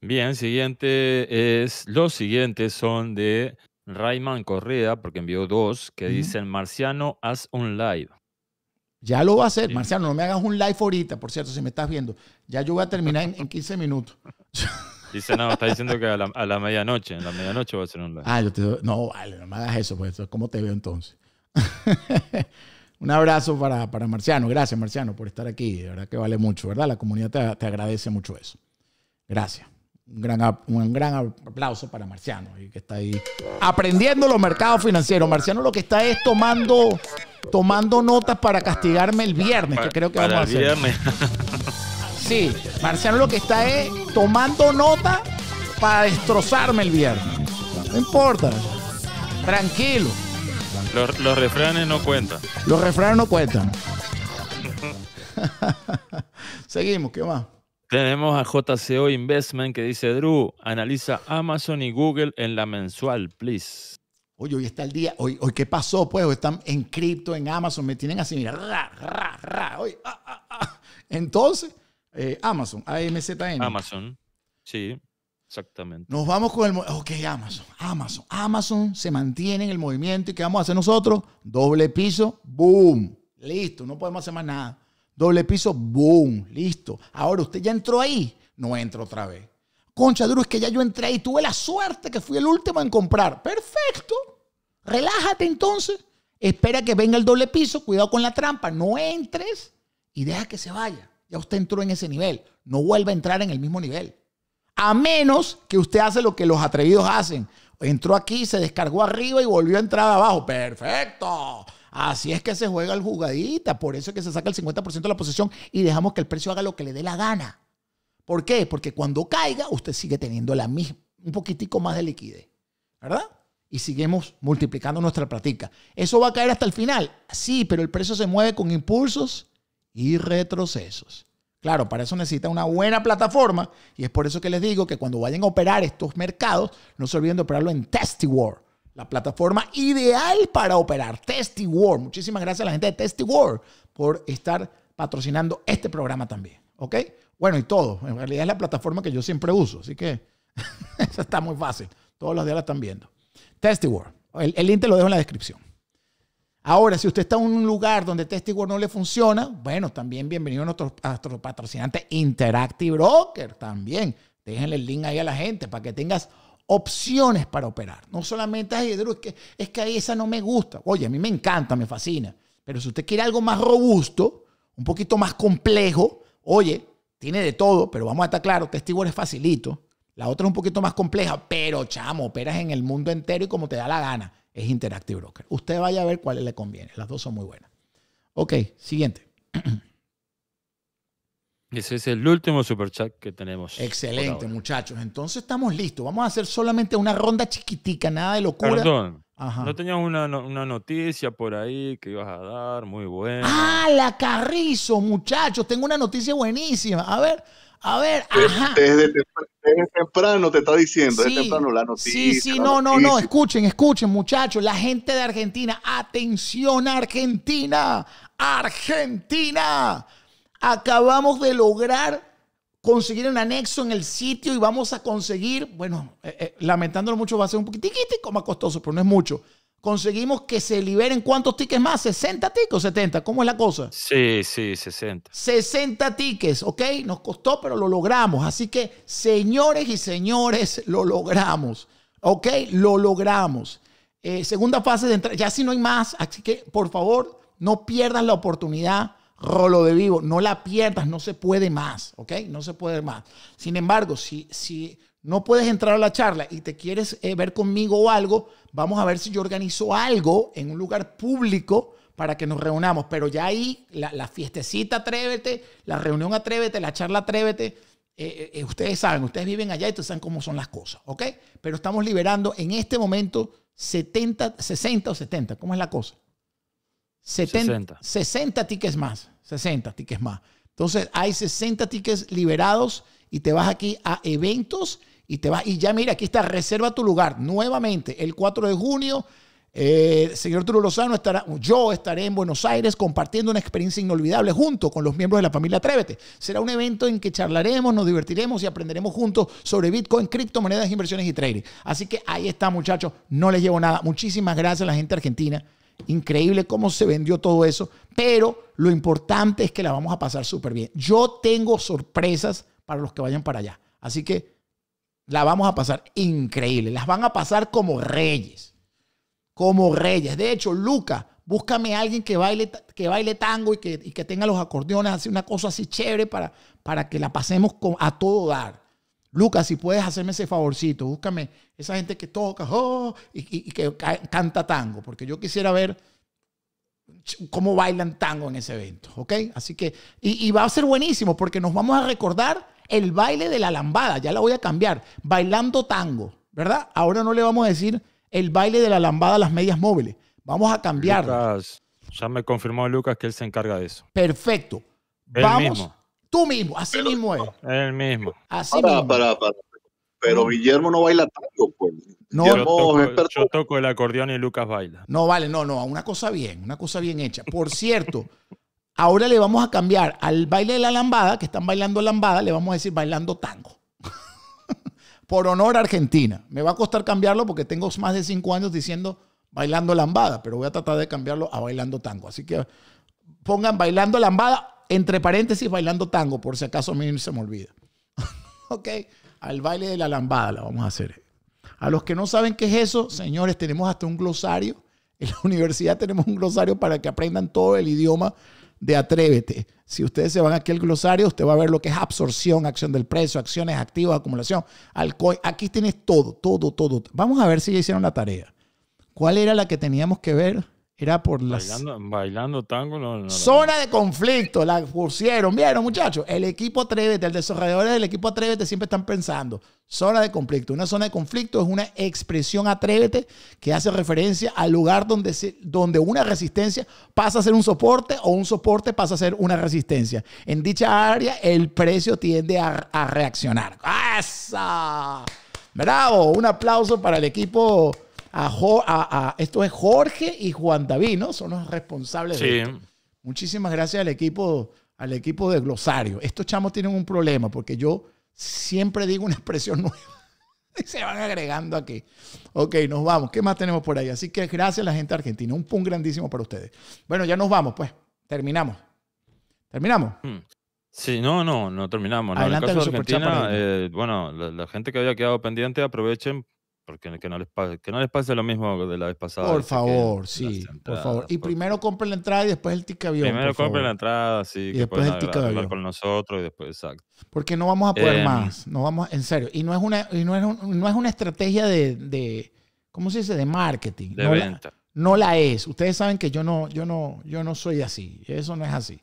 Bien, siguiente es. Los siguientes son de Rayman Correa, porque envió dos, que dicen: Marciano, haz un live. Ya lo va a hacer. Marciano, no me hagas un live ahorita, por cierto, si me estás viendo. Ya yo voy a terminar en, 15 minutos. Dice, no, está diciendo que a la, medianoche, en la medianoche va a ser un live. Ah, yo te No, vale, no me hagas eso, pues, ¿cómo te veo entonces? un abrazo para, Marciano. Gracias, Marciano, por estar aquí. De verdad que vale mucho, ¿verdad? La comunidad te, agradece mucho eso. Gracias. gran, un gran aplauso para Marciano, que está ahí aprendiendo los mercados financieros. Marciano lo que está es tomando tomando notas para castigarme el viernes, que creo que vamos a hacer. Sí, Marciano lo que está es tomando notas para destrozarme el viernes. No importa. Tranquilo. Los, los refranes no cuentan. Los refranes no cuentan. Seguimos, ¿qué más? Tenemos a JCO Investment que dice, Drew, analiza Amazon y Google en la mensual, please. Oye, hoy está el día, hoy, hoy qué pasó, pues, están en cripto, en Amazon, me tienen así, mira, ra, ra, ra, hoy, ah, ah, ah. Entonces, eh, Amazon, AMZN. Amazon, sí, exactamente. Nos vamos con el, ok, Amazon, Amazon, Amazon se mantiene en el movimiento y ¿qué vamos a hacer nosotros? Doble piso, boom, listo, no podemos hacer más nada. Doble piso, boom, listo. Ahora usted ya entró ahí, no entra otra vez. Concha, Duro, es que ya yo entré y tuve la suerte que fui el último en comprar. Perfecto. Relájate entonces. Espera que venga el doble piso. Cuidado con la trampa. No entres y deja que se vaya. Ya usted entró en ese nivel. No vuelva a entrar en el mismo nivel. A menos que usted hace lo que los atrevidos hacen. Entró aquí, se descargó arriba y volvió a entrar abajo. Perfecto. Así es que se juega el jugadita. Por eso es que se saca el 50% de la posesión y dejamos que el precio haga lo que le dé la gana. ¿Por qué? Porque cuando caiga, usted sigue teniendo la misma, un poquitico más de liquidez, ¿verdad? Y seguimos multiplicando nuestra práctica. ¿Eso va a caer hasta el final? Sí, pero el precio se mueve con impulsos y retrocesos. Claro, para eso necesita una buena plataforma y es por eso que les digo que cuando vayan a operar estos mercados, no se olviden de operarlo en War. la plataforma ideal para operar. War. Muchísimas gracias a la gente de War por estar patrocinando este programa también. ¿Ok? Bueno, y todo. En realidad es la plataforma que yo siempre uso, así que eso está muy fácil. Todos los días la están viendo. TestiWord. El, el link te lo dejo en la descripción. Ahora, si usted está en un lugar donde TestiWord no le funciona, bueno, también bienvenido a nuestro, patrocinante Interactive Broker. También déjenle el link ahí a la gente para que tengas opciones para operar. No solamente, es que, es esa no me gusta. Oye, a mí me encanta, me fascina. Pero si usted quiere algo más robusto, un poquito más complejo, oye, tiene de todo, pero vamos a estar claros, Testigo es facilito. La otra es un poquito más compleja, pero chamo, operas en el mundo entero y como te da la gana. Es Interactive Broker. Usted vaya a ver cuál le conviene. Las dos son muy buenas. Ok, siguiente. Ese es el último super que tenemos. Excelente, muchachos. Entonces estamos listos. Vamos a hacer solamente una ronda chiquitica, nada de locura. Perdón. No tenías una, noticia por ahí que ibas a dar, muy buena. ¡Ah, la Carrizo, muchachos! Tengo una noticia buenísima. A ver, a ver, Desde, temprano te está diciendo, desde temprano la noticia. Sí, sí, no, no, no, escuchen, escuchen, muchachos, la gente de Argentina, atención Argentina, Argentina, acabamos de lograr conseguir un anexo en el sitio y vamos a conseguir, bueno, eh, eh, lamentándolo mucho, va a ser un y más costoso, pero no es mucho. Conseguimos que se liberen cuántos tickets más, 60 tickets o 70, ¿cómo es la cosa? Sí, sí, 60. 60 tickets, ok, nos costó, pero lo logramos. Así que, señores y señores, lo logramos, ok, lo logramos. Eh, segunda fase de entrada, ya si no hay más, así que por favor, no pierdas la oportunidad Rolo de Vivo, no la pierdas, no se puede más, ¿ok? No se puede más. Sin embargo, si, si no puedes entrar a la charla y te quieres eh, ver conmigo o algo, vamos a ver si yo organizo algo en un lugar público para que nos reunamos. Pero ya ahí, la, fiestecita atrévete, la reunión atrévete, la charla atrévete. Eh, eh, ustedes saben, ustedes viven allá y ustedes saben cómo son las cosas, ¿ok? Pero estamos liberando en este momento 70, 60 o 70, ¿cómo es la cosa? 70, 60 tickets más. 60 tickets más. Entonces hay 60 tickets liberados y te vas aquí a eventos y te vas. Y ya mira, aquí está, reserva tu lugar nuevamente el 4 de junio. Eh, señor Turo Lozano estará, yo estaré en Buenos Aires compartiendo una experiencia inolvidable junto con los miembros de la familia Atrévete. Será un evento en que charlaremos, nos divertiremos y aprenderemos juntos sobre Bitcoin, criptomonedas, inversiones y trading. Así que ahí está, muchachos. No les llevo nada. Muchísimas gracias a la gente argentina Increíble cómo se vendió todo eso. Pero lo importante es que la vamos a pasar súper bien. Yo tengo sorpresas para los que vayan para allá. Así que la vamos a pasar increíble. Las van a pasar como reyes. Como reyes. De hecho, Luca, búscame a alguien que baile, que baile tango y que, tenga los acordeones, así una cosa así chévere para, para que la pasemos a todo dar. Lucas, si puedes hacerme ese favorcito, búscame esa gente que toca oh, y, que canta tango, porque yo quisiera ver cómo bailan tango en ese evento, ¿ok? Así que, y, va a ser buenísimo, porque nos vamos a recordar el baile de la lambada, ya la voy a cambiar, bailando tango, ¿verdad? Ahora no le vamos a decir el baile de la lambada a las medias móviles, vamos a cambiar. ya me confirmó Lucas que él se encarga de eso. Perfecto. vamos. Tú mismo, así mismo es. El mismo. Así para, mismo. Para, Pero Guillermo no baila tango. Pues. No, yo toco, el acordeón y Lucas baila. No, vale, no, no, una cosa bien, una cosa bien hecha. Por cierto, ahora le vamos a cambiar al baile de la lambada, que están bailando lambada, le vamos a decir bailando tango. Por honor a Argentina. Me va a costar cambiarlo porque tengo más de cinco años diciendo bailando lambada, pero voy a tratar de cambiarlo a bailando tango. Así que pongan bailando lambada entre paréntesis, bailando tango, por si acaso a mí se me olvida. ok, al baile de la lambada la vamos a hacer. A los que no saben qué es eso, señores, tenemos hasta un glosario. En la universidad tenemos un glosario para que aprendan todo el idioma de Atrévete. Si ustedes se van aquí al glosario, usted va a ver lo que es absorción, acción del precio, acciones activas, acumulación, alcohol. Aquí tienes todo, todo, todo. Vamos a ver si ya hicieron la tarea. ¿Cuál era la que teníamos que ver? Era por las. Bailando, tango, Zona de conflicto, la pusieron. Vieron, muchachos, el equipo Atrévete, el desarrollador del equipo Atrévete siempre están pensando. Zona de conflicto. Una zona de conflicto es una expresión Atrévete que hace referencia al lugar donde, se, donde una resistencia pasa a ser un soporte o un soporte pasa a ser una resistencia. En dicha área, el precio tiende a, reaccionar. Bravo, un aplauso para el equipo esto es Jorge y Juan David, ¿no? Son los responsables sí. de Muchísimas gracias al equipo, al equipo de Glosario. Estos chamos tienen un problema porque yo siempre digo una expresión nueva y se van agregando aquí. Ok, nos vamos. ¿Qué más tenemos por ahí? Así que gracias a la gente argentina. Un pun grandísimo para ustedes. Bueno, ya nos vamos, pues. Terminamos. ¿Terminamos? Hmm. Sí, no, no, no terminamos. No. Argentina, eh, bueno, la gente que había quedado pendiente, aprovechen que no, les pase, que no les pase lo mismo de la vez pasada. Por favor, sí, por favor. Y primero compren la entrada y después el ticket Primero compren la entrada, sí. Y después el ticket avión. con nosotros y después, exacto. Porque no vamos a poder em, más, no vamos, en serio. Y no es una, y no es no es una estrategia de, de, ¿cómo se dice? De marketing. De no venta. La, no la es. Ustedes saben que yo no, yo no, yo no soy así. Eso no es así.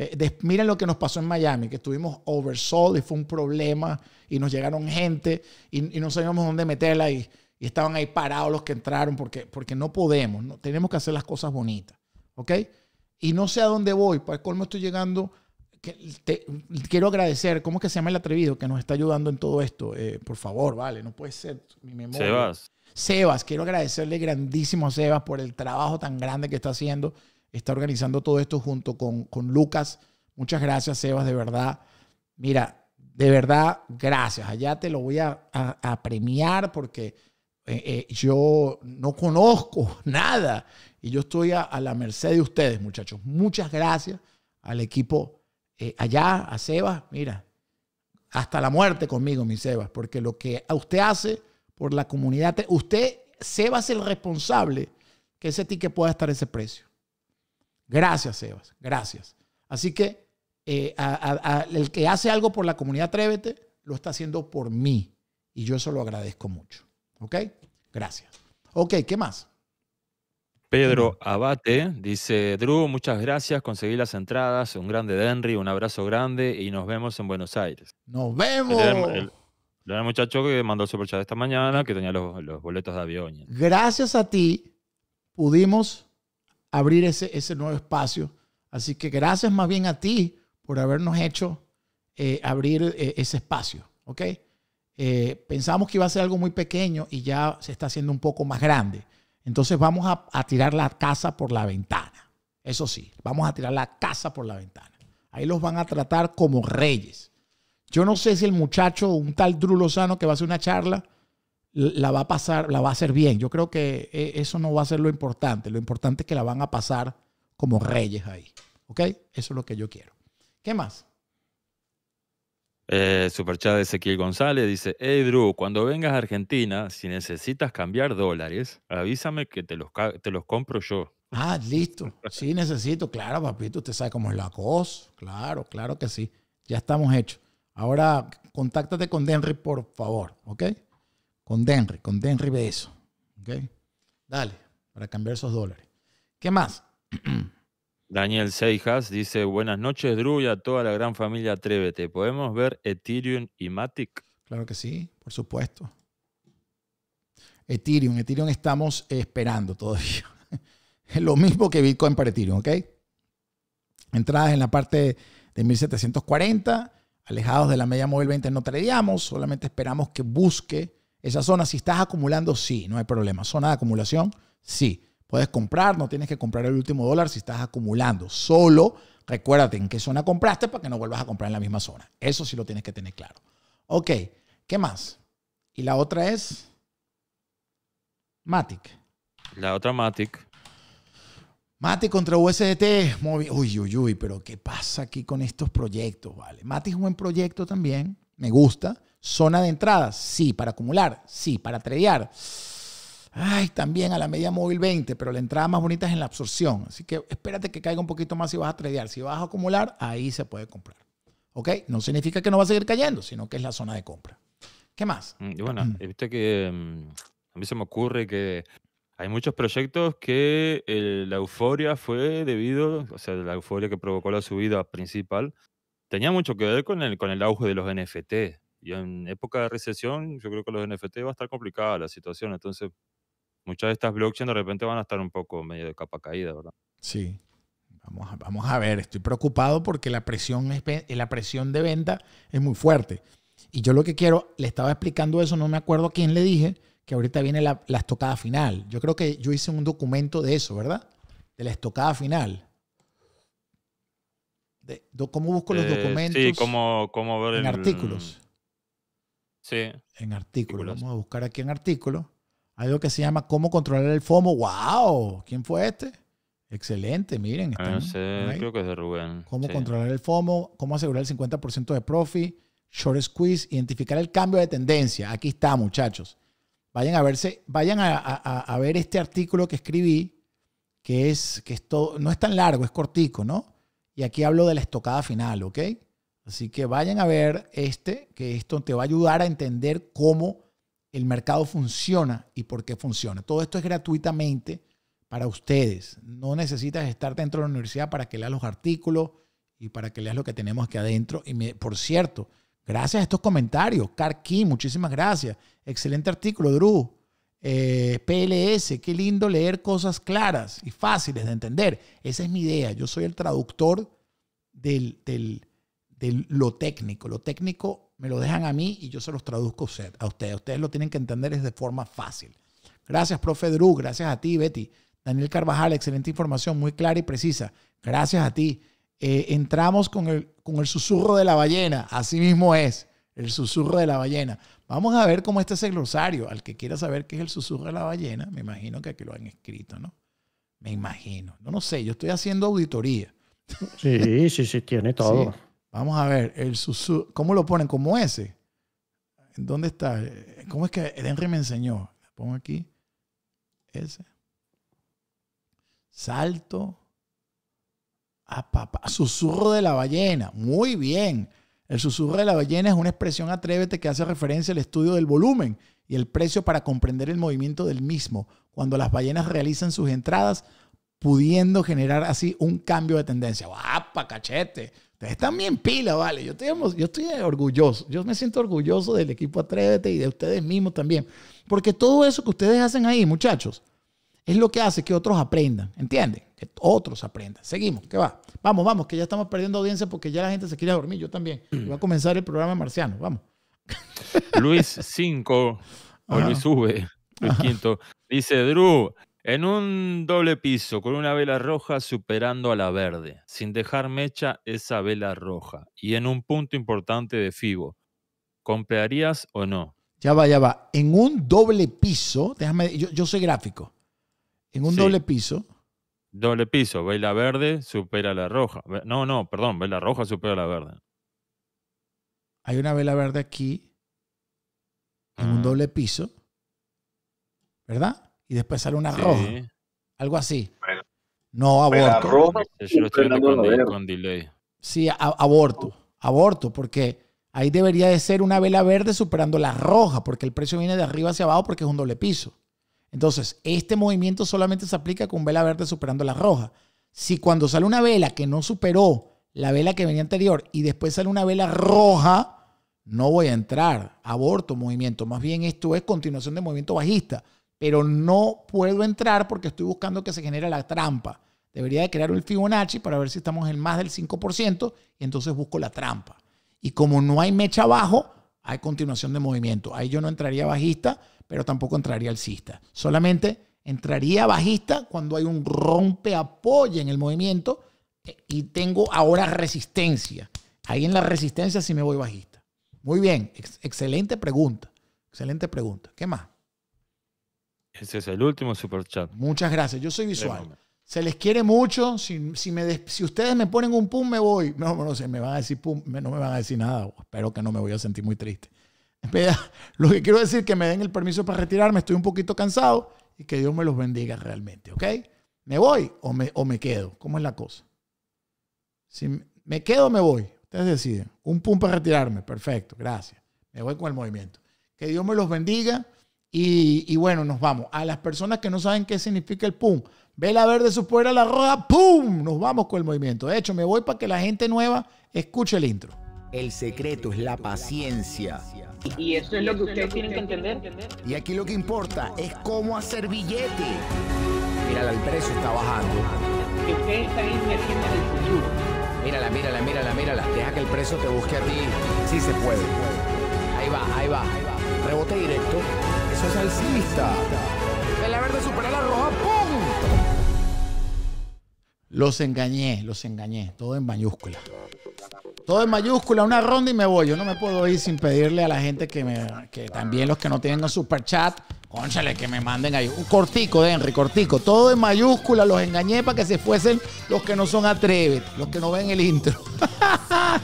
Eh, miren lo que nos pasó en Miami, que estuvimos oversold y fue un problema y nos llegaron gente y, no sabíamos dónde meterla y, y, estaban ahí parados los que entraron porque, porque no podemos, ¿no? tenemos que hacer las cosas bonitas, ¿ok? Y no sé a dónde voy, para el colmo estoy llegando, que quiero agradecer, ¿cómo es que se llama el atrevido que nos está ayudando en todo esto? Eh, por favor, vale, no puede ser mi memoria. Sebas. Sebas, quiero agradecerle grandísimo a Sebas por el trabajo tan grande que está haciendo está organizando todo esto junto con, Lucas. Muchas gracias, Sebas, de verdad. Mira, de verdad, gracias. Allá te lo voy a, premiar porque eh, eh, yo no conozco nada y yo estoy a, la merced de ustedes, muchachos. Muchas gracias al equipo eh, allá, a Sebas. Mira, hasta la muerte conmigo, mi Sebas, porque lo que usted hace por la comunidad, usted, Sebas, es el responsable que ese ticket pueda estar a ese precio. Gracias, Sebas. Gracias. Así que eh, el que hace algo por la comunidad Trévete lo está haciendo por mí. Y yo eso lo agradezco mucho. ¿Ok? Gracias. Ok, ¿qué más? Pedro Abate dice, Drew, muchas gracias, conseguí las entradas, un grande Denry, un abrazo grande y nos vemos en Buenos Aires. Nos vemos. El, el, muchacho que mandó el superchat esta mañana, que tenía los, boletos de avión. Gracias a ti pudimos abrir ese, ese nuevo espacio. Así que gracias más bien a ti por habernos hecho eh, abrir eh, ese espacio, ¿ok? Eh, pensamos que iba a ser algo muy pequeño y ya se está haciendo un poco más grande. Entonces vamos a, a, tirar la casa por la ventana. Eso sí, vamos a tirar la casa por la ventana. Ahí los van a tratar como reyes. Yo no sé si el muchacho, un tal Drulo que va a hacer una charla, la va a pasar, la va a hacer bien. Yo creo que eh, eso no va a ser lo importante. Lo importante es que la van a pasar como reyes ahí. ¿Ok? Eso es lo que yo quiero. ¿Qué más? Eh, superchat de Ezequiel González dice, hey Drew, cuando vengas a Argentina, si necesitas cambiar dólares, avísame que te los, te los compro yo. Ah, listo. Sí, necesito. Claro, papito, usted sabe cómo es la cosa. Claro, claro que sí. Ya estamos hechos. Ahora, contáctate con Denry, por favor, ¿ok? Con Denry, con Denry ve eso. Dale, para cambiar esos dólares. ¿Qué más? Daniel Seijas dice, buenas noches Drew a toda la gran familia Atrévete. ¿Podemos ver Ethereum y Matic? Claro que sí, por supuesto. Ethereum, Ethereum estamos esperando todavía. Es Lo mismo que Bitcoin para Ethereum, ¿ok? Entradas en la parte de 1740, alejados de la media móvil 20 no traeríamos. solamente esperamos que busque esa zona, si estás acumulando, sí, no hay problema. Zona de acumulación, sí. Puedes comprar, no tienes que comprar el último dólar si estás acumulando. Solo recuérdate en qué zona compraste para que no vuelvas a comprar en la misma zona. Eso sí lo tienes que tener claro. Ok, ¿qué más? Y la otra es Matic. La otra Matic. Matic contra USDT. Uy, uy, uy, pero ¿qué pasa aquí con estos proyectos? Vale. Matic es un buen proyecto también, me gusta. Zona de entrada, sí, para acumular, sí, para tradear. Ay, también a la media móvil 20, pero la entrada más bonita es en la absorción. Así que espérate que caiga un poquito más si vas a tradear. Si vas a acumular, ahí se puede comprar. ¿Ok? No significa que no va a seguir cayendo, sino que es la zona de compra. ¿Qué más? Mm, bueno, mm. viste que mm, a mí se me ocurre que hay muchos proyectos que la euforia fue debido, o sea, la euforia que provocó la subida principal, tenía mucho que ver con el, con el auge de los NFT. Y en época de recesión, yo creo que los NFT va a estar complicada la situación. Entonces, muchas de estas blockchains de repente van a estar un poco medio de capa caída, ¿verdad? Sí. Vamos a, vamos a ver, estoy preocupado porque la presión, es, la presión de venta es muy fuerte. Y yo lo que quiero, le estaba explicando eso, no me acuerdo a quién le dije, que ahorita viene la, la estocada final. Yo creo que yo hice un documento de eso, ¿verdad? De la estocada final. ¿Cómo busco los eh, documentos? sí, cómo, ver en artículos. Sí. En artículo. Artículos. Vamos a buscar aquí en artículo. Hay algo que se llama ¿Cómo controlar el FOMO? ¡Wow! ¿Quién fue este? Excelente, miren. Ah, no sé, creo que es de Rubén. ¿Cómo controlar el FOMO? ¿Cómo asegurar el 50% de profit? Short squeeze, identificar el cambio de tendencia. Aquí está, muchachos. Vayan a verse, vayan a ver este artículo que escribí, que es, que es todo, no es tan largo, es cortico, ¿no? Y aquí hablo de la estocada final, ¿ok? Así que vayan a ver este, que esto te va a ayudar a entender cómo el mercado funciona y por qué funciona. Todo esto es gratuitamente para ustedes. No necesitas estar dentro de la universidad para que leas los artículos y para que leas lo que tenemos aquí adentro. Y por cierto, gracias a estos comentarios. Carqui, muchísimas gracias. Excelente artículo, Drew. Eh, PLS, qué lindo leer cosas claras y fáciles de entender. Esa es mi idea. Yo soy el traductor del, del, de lo técnico. Lo técnico me lo dejan a mí y yo se los traduzco a ustedes. Ustedes lo tienen que entender es de forma fácil. Gracias, profe Drew. Gracias a ti, Betty. Daniel Carvajal, excelente información, muy clara y precisa. Gracias a ti. Eh, entramos con el, con el susurro de la ballena. Así mismo es, el susurro de la ballena. Vamos a ver cómo está ese glosario. Al que quiera saber qué es el susurro de la ballena, me imagino que aquí lo han escrito, ¿no? Me imagino. No, no sé, yo estoy haciendo auditoría. Sí, sí, sí, tiene todo. Vamos a ver, el susurro, ¿cómo lo ponen? ¿Como ese? ¿Dónde está? ¿Cómo es que Henry me enseñó? pongo aquí. Ese. Salto. A papá. Susurro de la ballena. Muy bien. El susurro de la ballena es una expresión atrévete que hace referencia al estudio del volumen y el precio para comprender el movimiento del mismo cuando las ballenas realizan sus entradas, pudiendo generar así un cambio de tendencia. ¡Guapa, cachete! Ustedes están bien pila, vale. Yo estoy, yo estoy orgulloso. Yo me siento orgulloso del equipo Atrévete y de ustedes mismos también. Porque todo eso que ustedes hacen ahí, muchachos, es lo que hace que otros aprendan. ¿Entienden? Que otros aprendan. Seguimos, ¿qué va. Vamos, vamos, que ya estamos perdiendo audiencia porque ya la gente se quiere dormir. Yo también. va a comenzar el programa marciano. Vamos. Luis 5 o Luis V, Luis dice Drew, en un doble piso, con una vela roja superando a la verde, sin dejar mecha esa vela roja, y en un punto importante de FIBO. ¿Comprarías o no? Ya va, ya va. En un doble piso, déjame, yo, yo soy gráfico. En un doble piso. Doble piso, vela verde supera la roja. No, no, perdón, vela roja supera la verde. Hay una vela verde aquí, en un ah. doble piso, ¿verdad? y después sale una roja. Algo así. no, aborto. Roja, Sí, aborto. Aborto, porque ahí debería de ser una vela verde superando la roja, porque el precio viene de arriba hacia abajo porque es un doble piso. Entonces, este movimiento solamente se aplica con vela verde superando la roja. Si cuando sale una vela que no superó la vela que venía anterior y después sale una vela roja, no voy a entrar. Aborto, movimiento. Más bien esto es continuación de movimiento bajista pero no puedo entrar porque estoy buscando que se genere la trampa. Debería de crear un Fibonacci para ver si estamos en más del 5% y entonces busco la trampa. Y como no hay mecha abajo, hay continuación de movimiento. Ahí yo no entraría bajista, pero tampoco entraría alcista. Solamente entraría bajista cuando hay un rompe apoyo en el movimiento eh, y tengo ahora resistencia. Ahí en la resistencia sí me voy bajista. Muy bien, excelente pregunta. Excelente pregunta. ¿Qué más? Ese es el último super chat. Muchas gracias. Yo soy visual. Se les quiere mucho. Si, me si, ustedes me ponen un pum, me voy. No, no sé, me van a decir pum, no me van a decir nada. Espero que no me voy a sentir muy triste. Lo que quiero decir que me den el permiso para retirarme. Estoy un poquito cansado y que Dios me los bendiga realmente, ¿ok? ¿Me voy o me, o me quedo? ¿Cómo es la cosa? Si me quedo me voy. Ustedes deciden. Un pum para retirarme. Perfecto, gracias. Me voy con el movimiento. Que Dios me los bendiga. Y, bueno, nos vamos. A las personas que no saben qué significa el PUM, la verde su la roda, ¡pum! Nos vamos con el movimiento. De hecho, me voy para que la gente nueva escuche el intro. El secreto es la paciencia. Y eso es lo que ustedes tienen que entender. Y aquí lo que importa es cómo hacer billete. Mírala, el precio está bajando. Ustedes están invirtiendo en el futuro. Mírala, mírala, mírala, mírala. Deja que el precio te busque a ti. Si se puede. Ahí va, ahí va, ahí va. Rebote directo verde supera la roja, Los engañé, los engañé, todo en mayúscula. Todo en mayúscula, una ronda y me voy. Yo no me puedo ir sin pedirle a la gente que me, que también los que no tienen un super chat, conchale, que me manden ahí. Un cortico, Henry, cortico. Todo en mayúscula, los engañé para que se fuesen los que no son atreves, los que no ven el intro.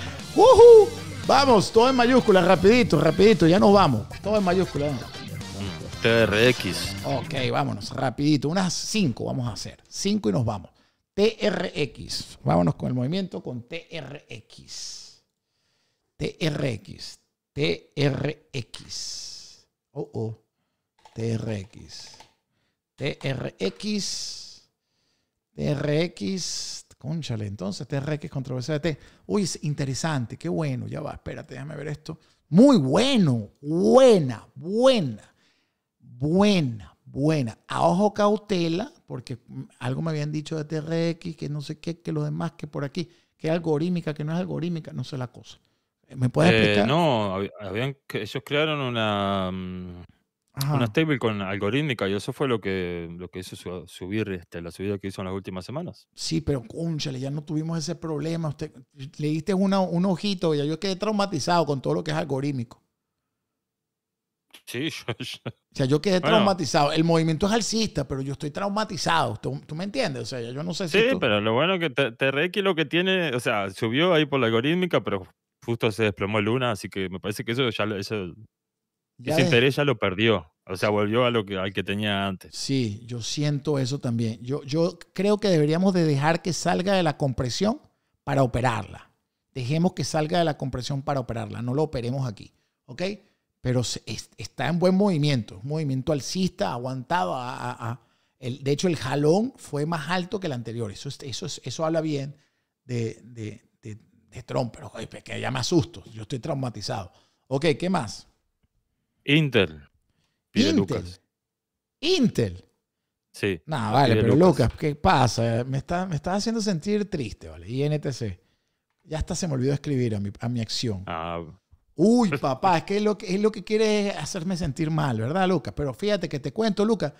Vamos, todo en mayúscula, rapidito, rapidito, ya nos vamos. Todo en mayúscula, Henry. TRX. Ok, vámonos, rapidito. Unas 5 vamos a hacer. 5 y nos vamos. TRX. Vámonos con el movimiento con TRX. TRX. TRX. Oh, oh. TRX. TRX. TRX. Conchale, entonces TRX contra BCDT. Uy, es interesante, qué bueno. Ya va, espérate, déjame ver esto. Muy bueno, buena, buena buena, buena. A ojo cautela, porque algo me habían dicho de TRX, que no sé qué, que lo demás, que por aquí, que es algorítmica, que no es algorítmica, no sé la cosa. ¿Me puedes eh, explicar? no, habían, ellos crearon una, mm, una stable con algorítmica y eso fue lo que, lo que hizo subir este, la subida que hizo en las últimas semanas. Sí, pero cónchale, ya no tuvimos ese problema. Usted, le diste una, un ojito, ya yo quedé traumatizado con todo lo que es algorítmico. Sí, O sea, yo quedé traumatizado. El movimiento es alcista, pero yo estoy traumatizado. ¿Tú, me entiendes? O sea, yo no sé sí, si. Sí, pero lo bueno es que TRX lo que tiene, o sea, subió ahí por la algorítmica, pero justo se desplomó Luna, así que me parece que eso ya eso, ese interés ya lo perdió. O sea, volvió a lo que, al que tenía antes. Sí, yo siento eso también. Yo, yo creo que deberíamos de dejar que salga de la compresión para operarla. Dejemos que salga de la compresión para operarla. No lo operemos aquí. ¿Ok? pero está en buen movimiento, movimiento alcista, aguantado. A, de hecho, el jalón fue más alto que el anterior. Eso, eso, eso habla bien de, Trump, pero pues, que ya me asusto, yo estoy traumatizado. Ok, ¿qué más? Intel. Pide Intel. Lucas. Intel. Sí. No, vale, pero Lucas. ¿qué pasa? Me está, haciendo sentir triste, ¿vale? INTC. Ya hasta se me olvidó escribir a mi, a mi acción. Ah, Uy, papá, es que es lo que, es lo que quiere hacerme sentir mal, ¿verdad, Lucas? Pero fíjate que te cuento, Lucas,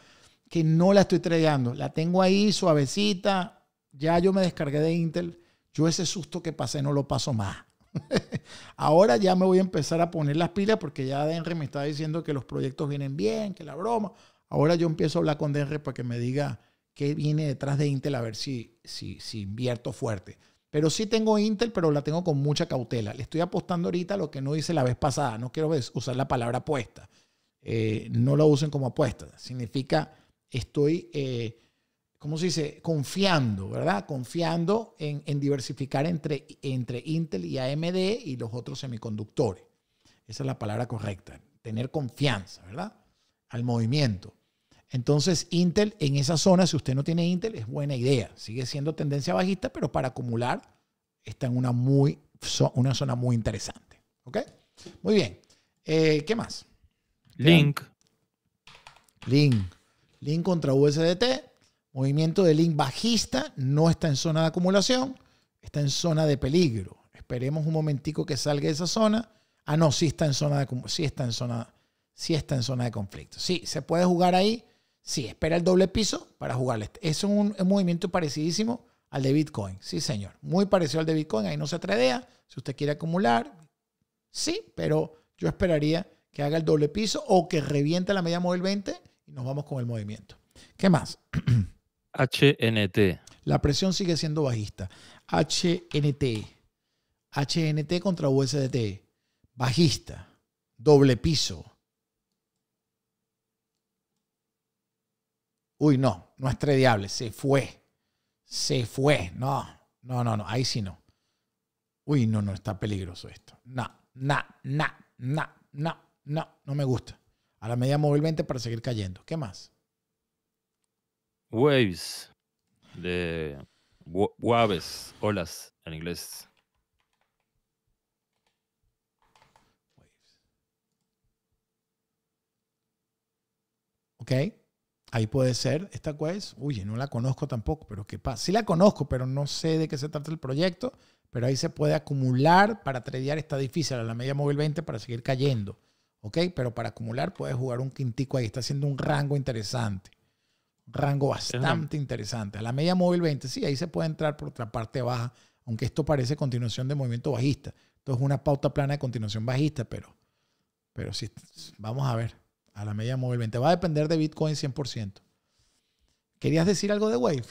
que no la estoy trayendo. La tengo ahí suavecita. Ya yo me descargué de Intel. Yo ese susto que pasé no lo paso más. Ahora ya me voy a empezar a poner las pilas porque ya Denry me está diciendo que los proyectos vienen bien, que la broma. Ahora yo empiezo a hablar con Denry para que me diga qué viene detrás de Intel, a ver si, si, si invierto fuerte. Pero sí tengo Intel, pero la tengo con mucha cautela. Le estoy apostando ahorita lo que no hice la vez pasada. No quiero usar la palabra apuesta. Eh, no la usen como apuesta. Significa estoy, eh, ¿cómo se dice? Confiando, ¿verdad? Confiando en, diversificar entre Intel y AMD y los otros semiconductores. Esa es la palabra correcta. Tener confianza, ¿verdad? Al movimiento. Entonces, Intel en esa zona, si usted no tiene Intel, es buena idea. Sigue siendo tendencia bajista, pero para acumular está en una, muy, una zona muy interesante. ¿Ok? Muy bien. Eh, ¿Qué más? Link. Link. Link contra USDT. Movimiento de Link bajista. No está en zona de acumulación. Está en zona de peligro. Esperemos un momentico que salga de esa zona. Ah, no, sí está en zona de, sí está en zona, sí está en zona de conflicto. Sí, se puede jugar ahí Sí, espera el doble piso para jugarle. Este. Es un, movimiento parecidísimo al de Bitcoin. Sí, señor. Muy parecido al de Bitcoin. Ahí no se atrevea. Si usted quiere acumular, sí, pero yo esperaría que haga el doble piso o que reviente la media móvil 20 y nos vamos con el movimiento. ¿Qué más? HNT. La presión sigue siendo bajista. HNT. HNT contra USDT. Bajista. Doble piso. uy, no, no es trediable, se fue, se fue, no, no, no, no, ahí sí no. Uy, no, no, está peligroso esto. No, no, no, no, no, no, no me gusta. A la media móvilmente para seguir cayendo. ¿Qué más? Waves, de waves, olas en inglés. Waves. Ok. Ahí puede ser, esta es, uy, no la conozco tampoco, pero qué pasa. Sí la conozco, pero no sé de qué se trata el proyecto, pero ahí se puede acumular para tradear, está difícil, a la media móvil 20 para seguir cayendo, ¿ok? Pero para acumular puedes jugar un quintico ahí, está haciendo un rango interesante, un rango bastante interesante. A la media móvil 20, sí, ahí se puede entrar por otra parte baja, aunque esto parece continuación de movimiento bajista. Entonces una pauta plana de continuación bajista, pero, pero sí, vamos a ver a la media móvil Va a depender de Bitcoin 100%. ¿Querías decir algo de Wave?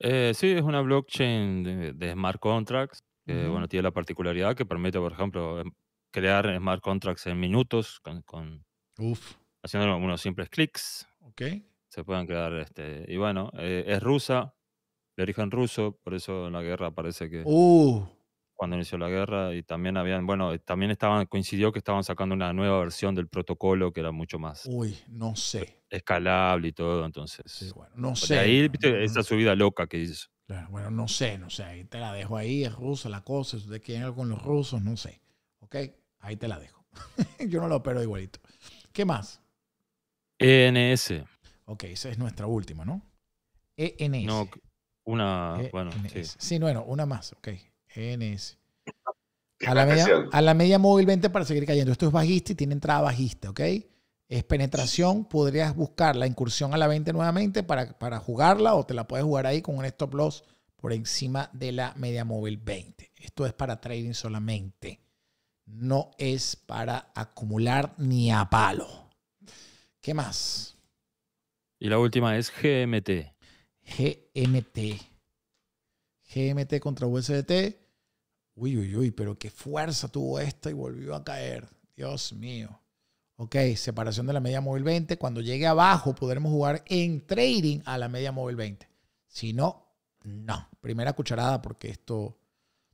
Eh, sí, es una blockchain de, smart contracts bueno, tiene la particularidad que permite, por ejemplo, em, crear smart contracts en minutos con, Uf. haciendo unos simples clics. ¿ok? Se pueden crear este. Y bueno, eh, es rusa, de origen ruso, por eso en la guerra parece que. Uh, cuando inició la guerra y también habían, bueno, eh, también estaban, coincidió que estaban sacando una nueva versión del protocolo que era mucho más... Uy, no sé. Escalable y todo, entonces... no pues, sé. ahí viste esa subida loca que dices bueno, no sé, no sé, ahí te la dejo ahí, es rusa la cosa, de que hay algo con los rusos, no sé. ¿Ok? Ahí te la dejo. Yo no lo opero igualito. ¿Qué más? ENS. Ok, esa es nuestra última, ¿no? ENS. No, una, e bueno, sí. Sí, bueno, una más, ok. A la, media, móvil 20 para seguir cayendo. Esto es bajista y tiene entrada bajista, ¿ok? Es penetración, podrías buscar la incursión a la 20 nuevamente para, para jugarla o te la puedes jugar ahí con un stop loss por encima de la media móvil 20. Esto es para trading solamente. No es para acumular ni a palo. ¿Qué más? Y la última es GMT. GMT. GMT contra USDT uy, uy, uy, pero qué fuerza tuvo esta y volvió a caer. Dios mío. Ok, separación de la media móvil 20. Cuando llegue abajo podremos jugar en trading a la media móvil 20. Si no, no. Primera cucharada porque esto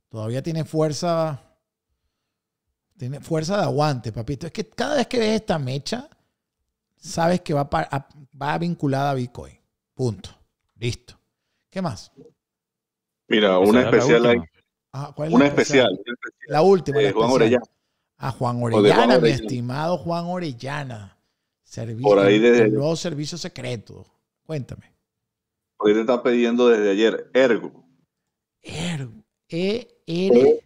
todavía tiene fuerza. Tiene fuerza de aguante, papito. Es que cada vez que ves esta mecha, sabes que va, va vinculada a Bitcoin. Punto. Listo. ¿Qué más? Mira, una especial Ah, una especial, La última. Eh, A Juan Orellana, mi estimado Juan Orellana. Servicio, Por ahí desde nuevo servicio secreto. Cuéntame. hoy te está pidiendo desde ayer Ergo. Ergo. E R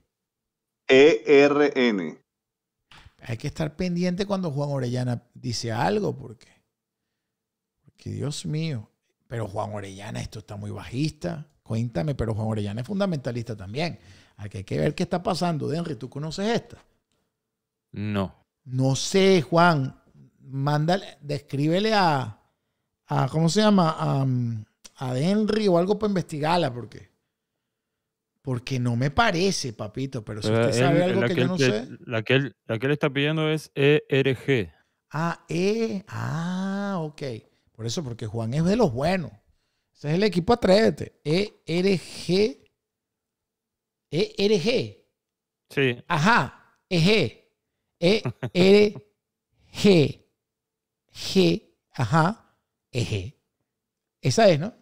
E-R-N. E, Hay que estar pendiente cuando Juan Orellana dice algo, porque, porque Dios mío, pero Juan Orellana, esto está muy bajista. Cuéntame, pero Juan Orellana es fundamentalista también. Aquí hay que ver qué está pasando. Denry. ¿tú conoces esta? No. No sé, Juan. Mándale, descríbele a, a ¿cómo se llama? A, um, a Henry o algo para investigarla, porque. Porque no me parece, papito, pero si usted sabe algo que, yo no sé. La que, él, la que él está pidiendo es ERG. Ah, E. Ah, ok. Por eso, porque Juan es de los buenos. Ese es el equipo Atrévete. ERG. ERG. Sí. Ajá. e, e r G. E-R-G Ajá. E-G Esa es, ¿no?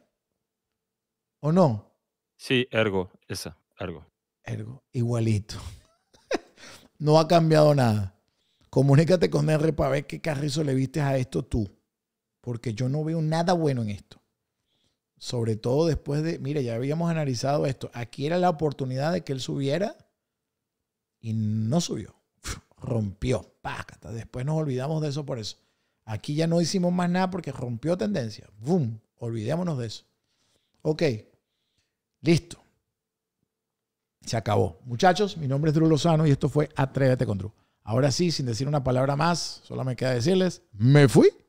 ¿O no? Sí, ergo. Esa, ergo. Ergo. Igualito. no ha cambiado nada. Comunícate con R para ver qué carrizo le vistes a esto tú. Porque yo no veo nada bueno en esto sobre todo después de, mira, ya habíamos analizado esto, aquí era la oportunidad de que él subiera y no subió, rompió, después nos olvidamos de eso por eso. Aquí ya no hicimos más nada porque rompió tendencia, boom, olvidémonos de eso. Ok, listo, se acabó. Muchachos, mi nombre es Drew Lozano y esto fue Atrévete con Drew. Ahora sí, sin decir una palabra más, solo me queda decirles, me fui.